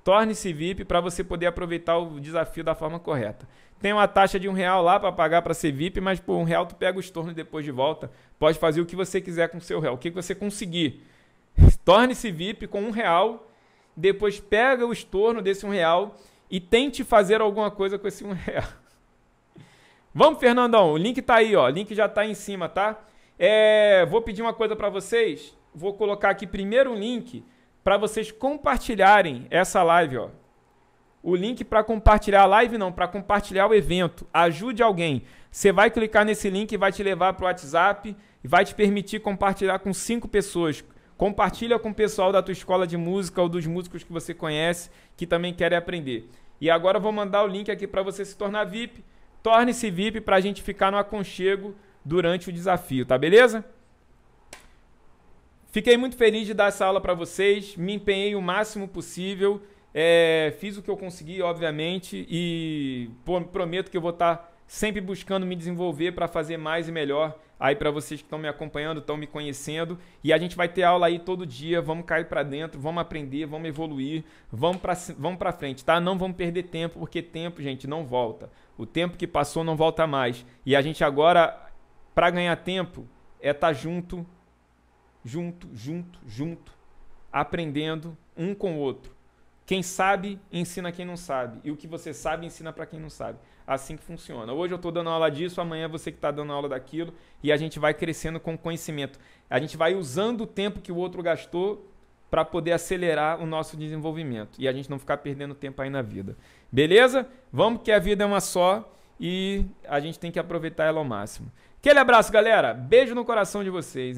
torne-se VIP para você poder aproveitar o desafio da forma correta. Tem uma taxa de um real lá para pagar para ser VIP, mas por um real tu pega o estorno depois de volta. Pode fazer o que você quiser com o seu real, o que você conseguir. Torne-se VIP com um real, depois pega o estorno desse um real e tente fazer alguma coisa com esse um real. Vamos, Fernandão. O link tá aí, ó. O link já tá aí em cima, tá? É, vou pedir uma coisa para vocês. Vou colocar aqui primeiro um link para vocês compartilharem essa live, ó. O link para compartilhar a live não, para compartilhar o evento. Ajude alguém. Você vai clicar nesse link e vai te levar para o WhatsApp e vai te permitir compartilhar com cinco pessoas. Compartilha com o pessoal da tua escola de música ou dos músicos que você conhece que também querem aprender. E agora eu vou mandar o link aqui para você se tornar VIP. Torne-se VIP para a gente ficar no aconchego durante o desafio, tá beleza? Fiquei muito feliz de dar essa aula para vocês, me empenhei o máximo possível, é, fiz o que eu consegui, obviamente, e prometo que eu vou estar tá sempre buscando me desenvolver para fazer mais e melhor aí para vocês que estão me acompanhando, estão me conhecendo. E a gente vai ter aula aí todo dia, vamos cair para dentro, vamos aprender, vamos evoluir, vamos para vamos frente, tá? Não vamos perder tempo, porque tempo, gente, não volta. O tempo que passou não volta mais. E a gente agora, para ganhar tempo, é estar tá junto, junto, junto, junto, aprendendo um com o outro. Quem sabe, ensina quem não sabe. E o que você sabe, ensina para quem não sabe. Assim que funciona. Hoje eu estou dando aula disso, amanhã é você que está dando aula daquilo. E a gente vai crescendo com conhecimento. A gente vai usando o tempo que o outro gastou para poder acelerar o nosso desenvolvimento. E a gente não ficar perdendo tempo aí na vida. Beleza? Vamos que a vida é uma só e a gente tem que aproveitar ela ao máximo. Aquele abraço, galera. Beijo no coração de vocês. Hein?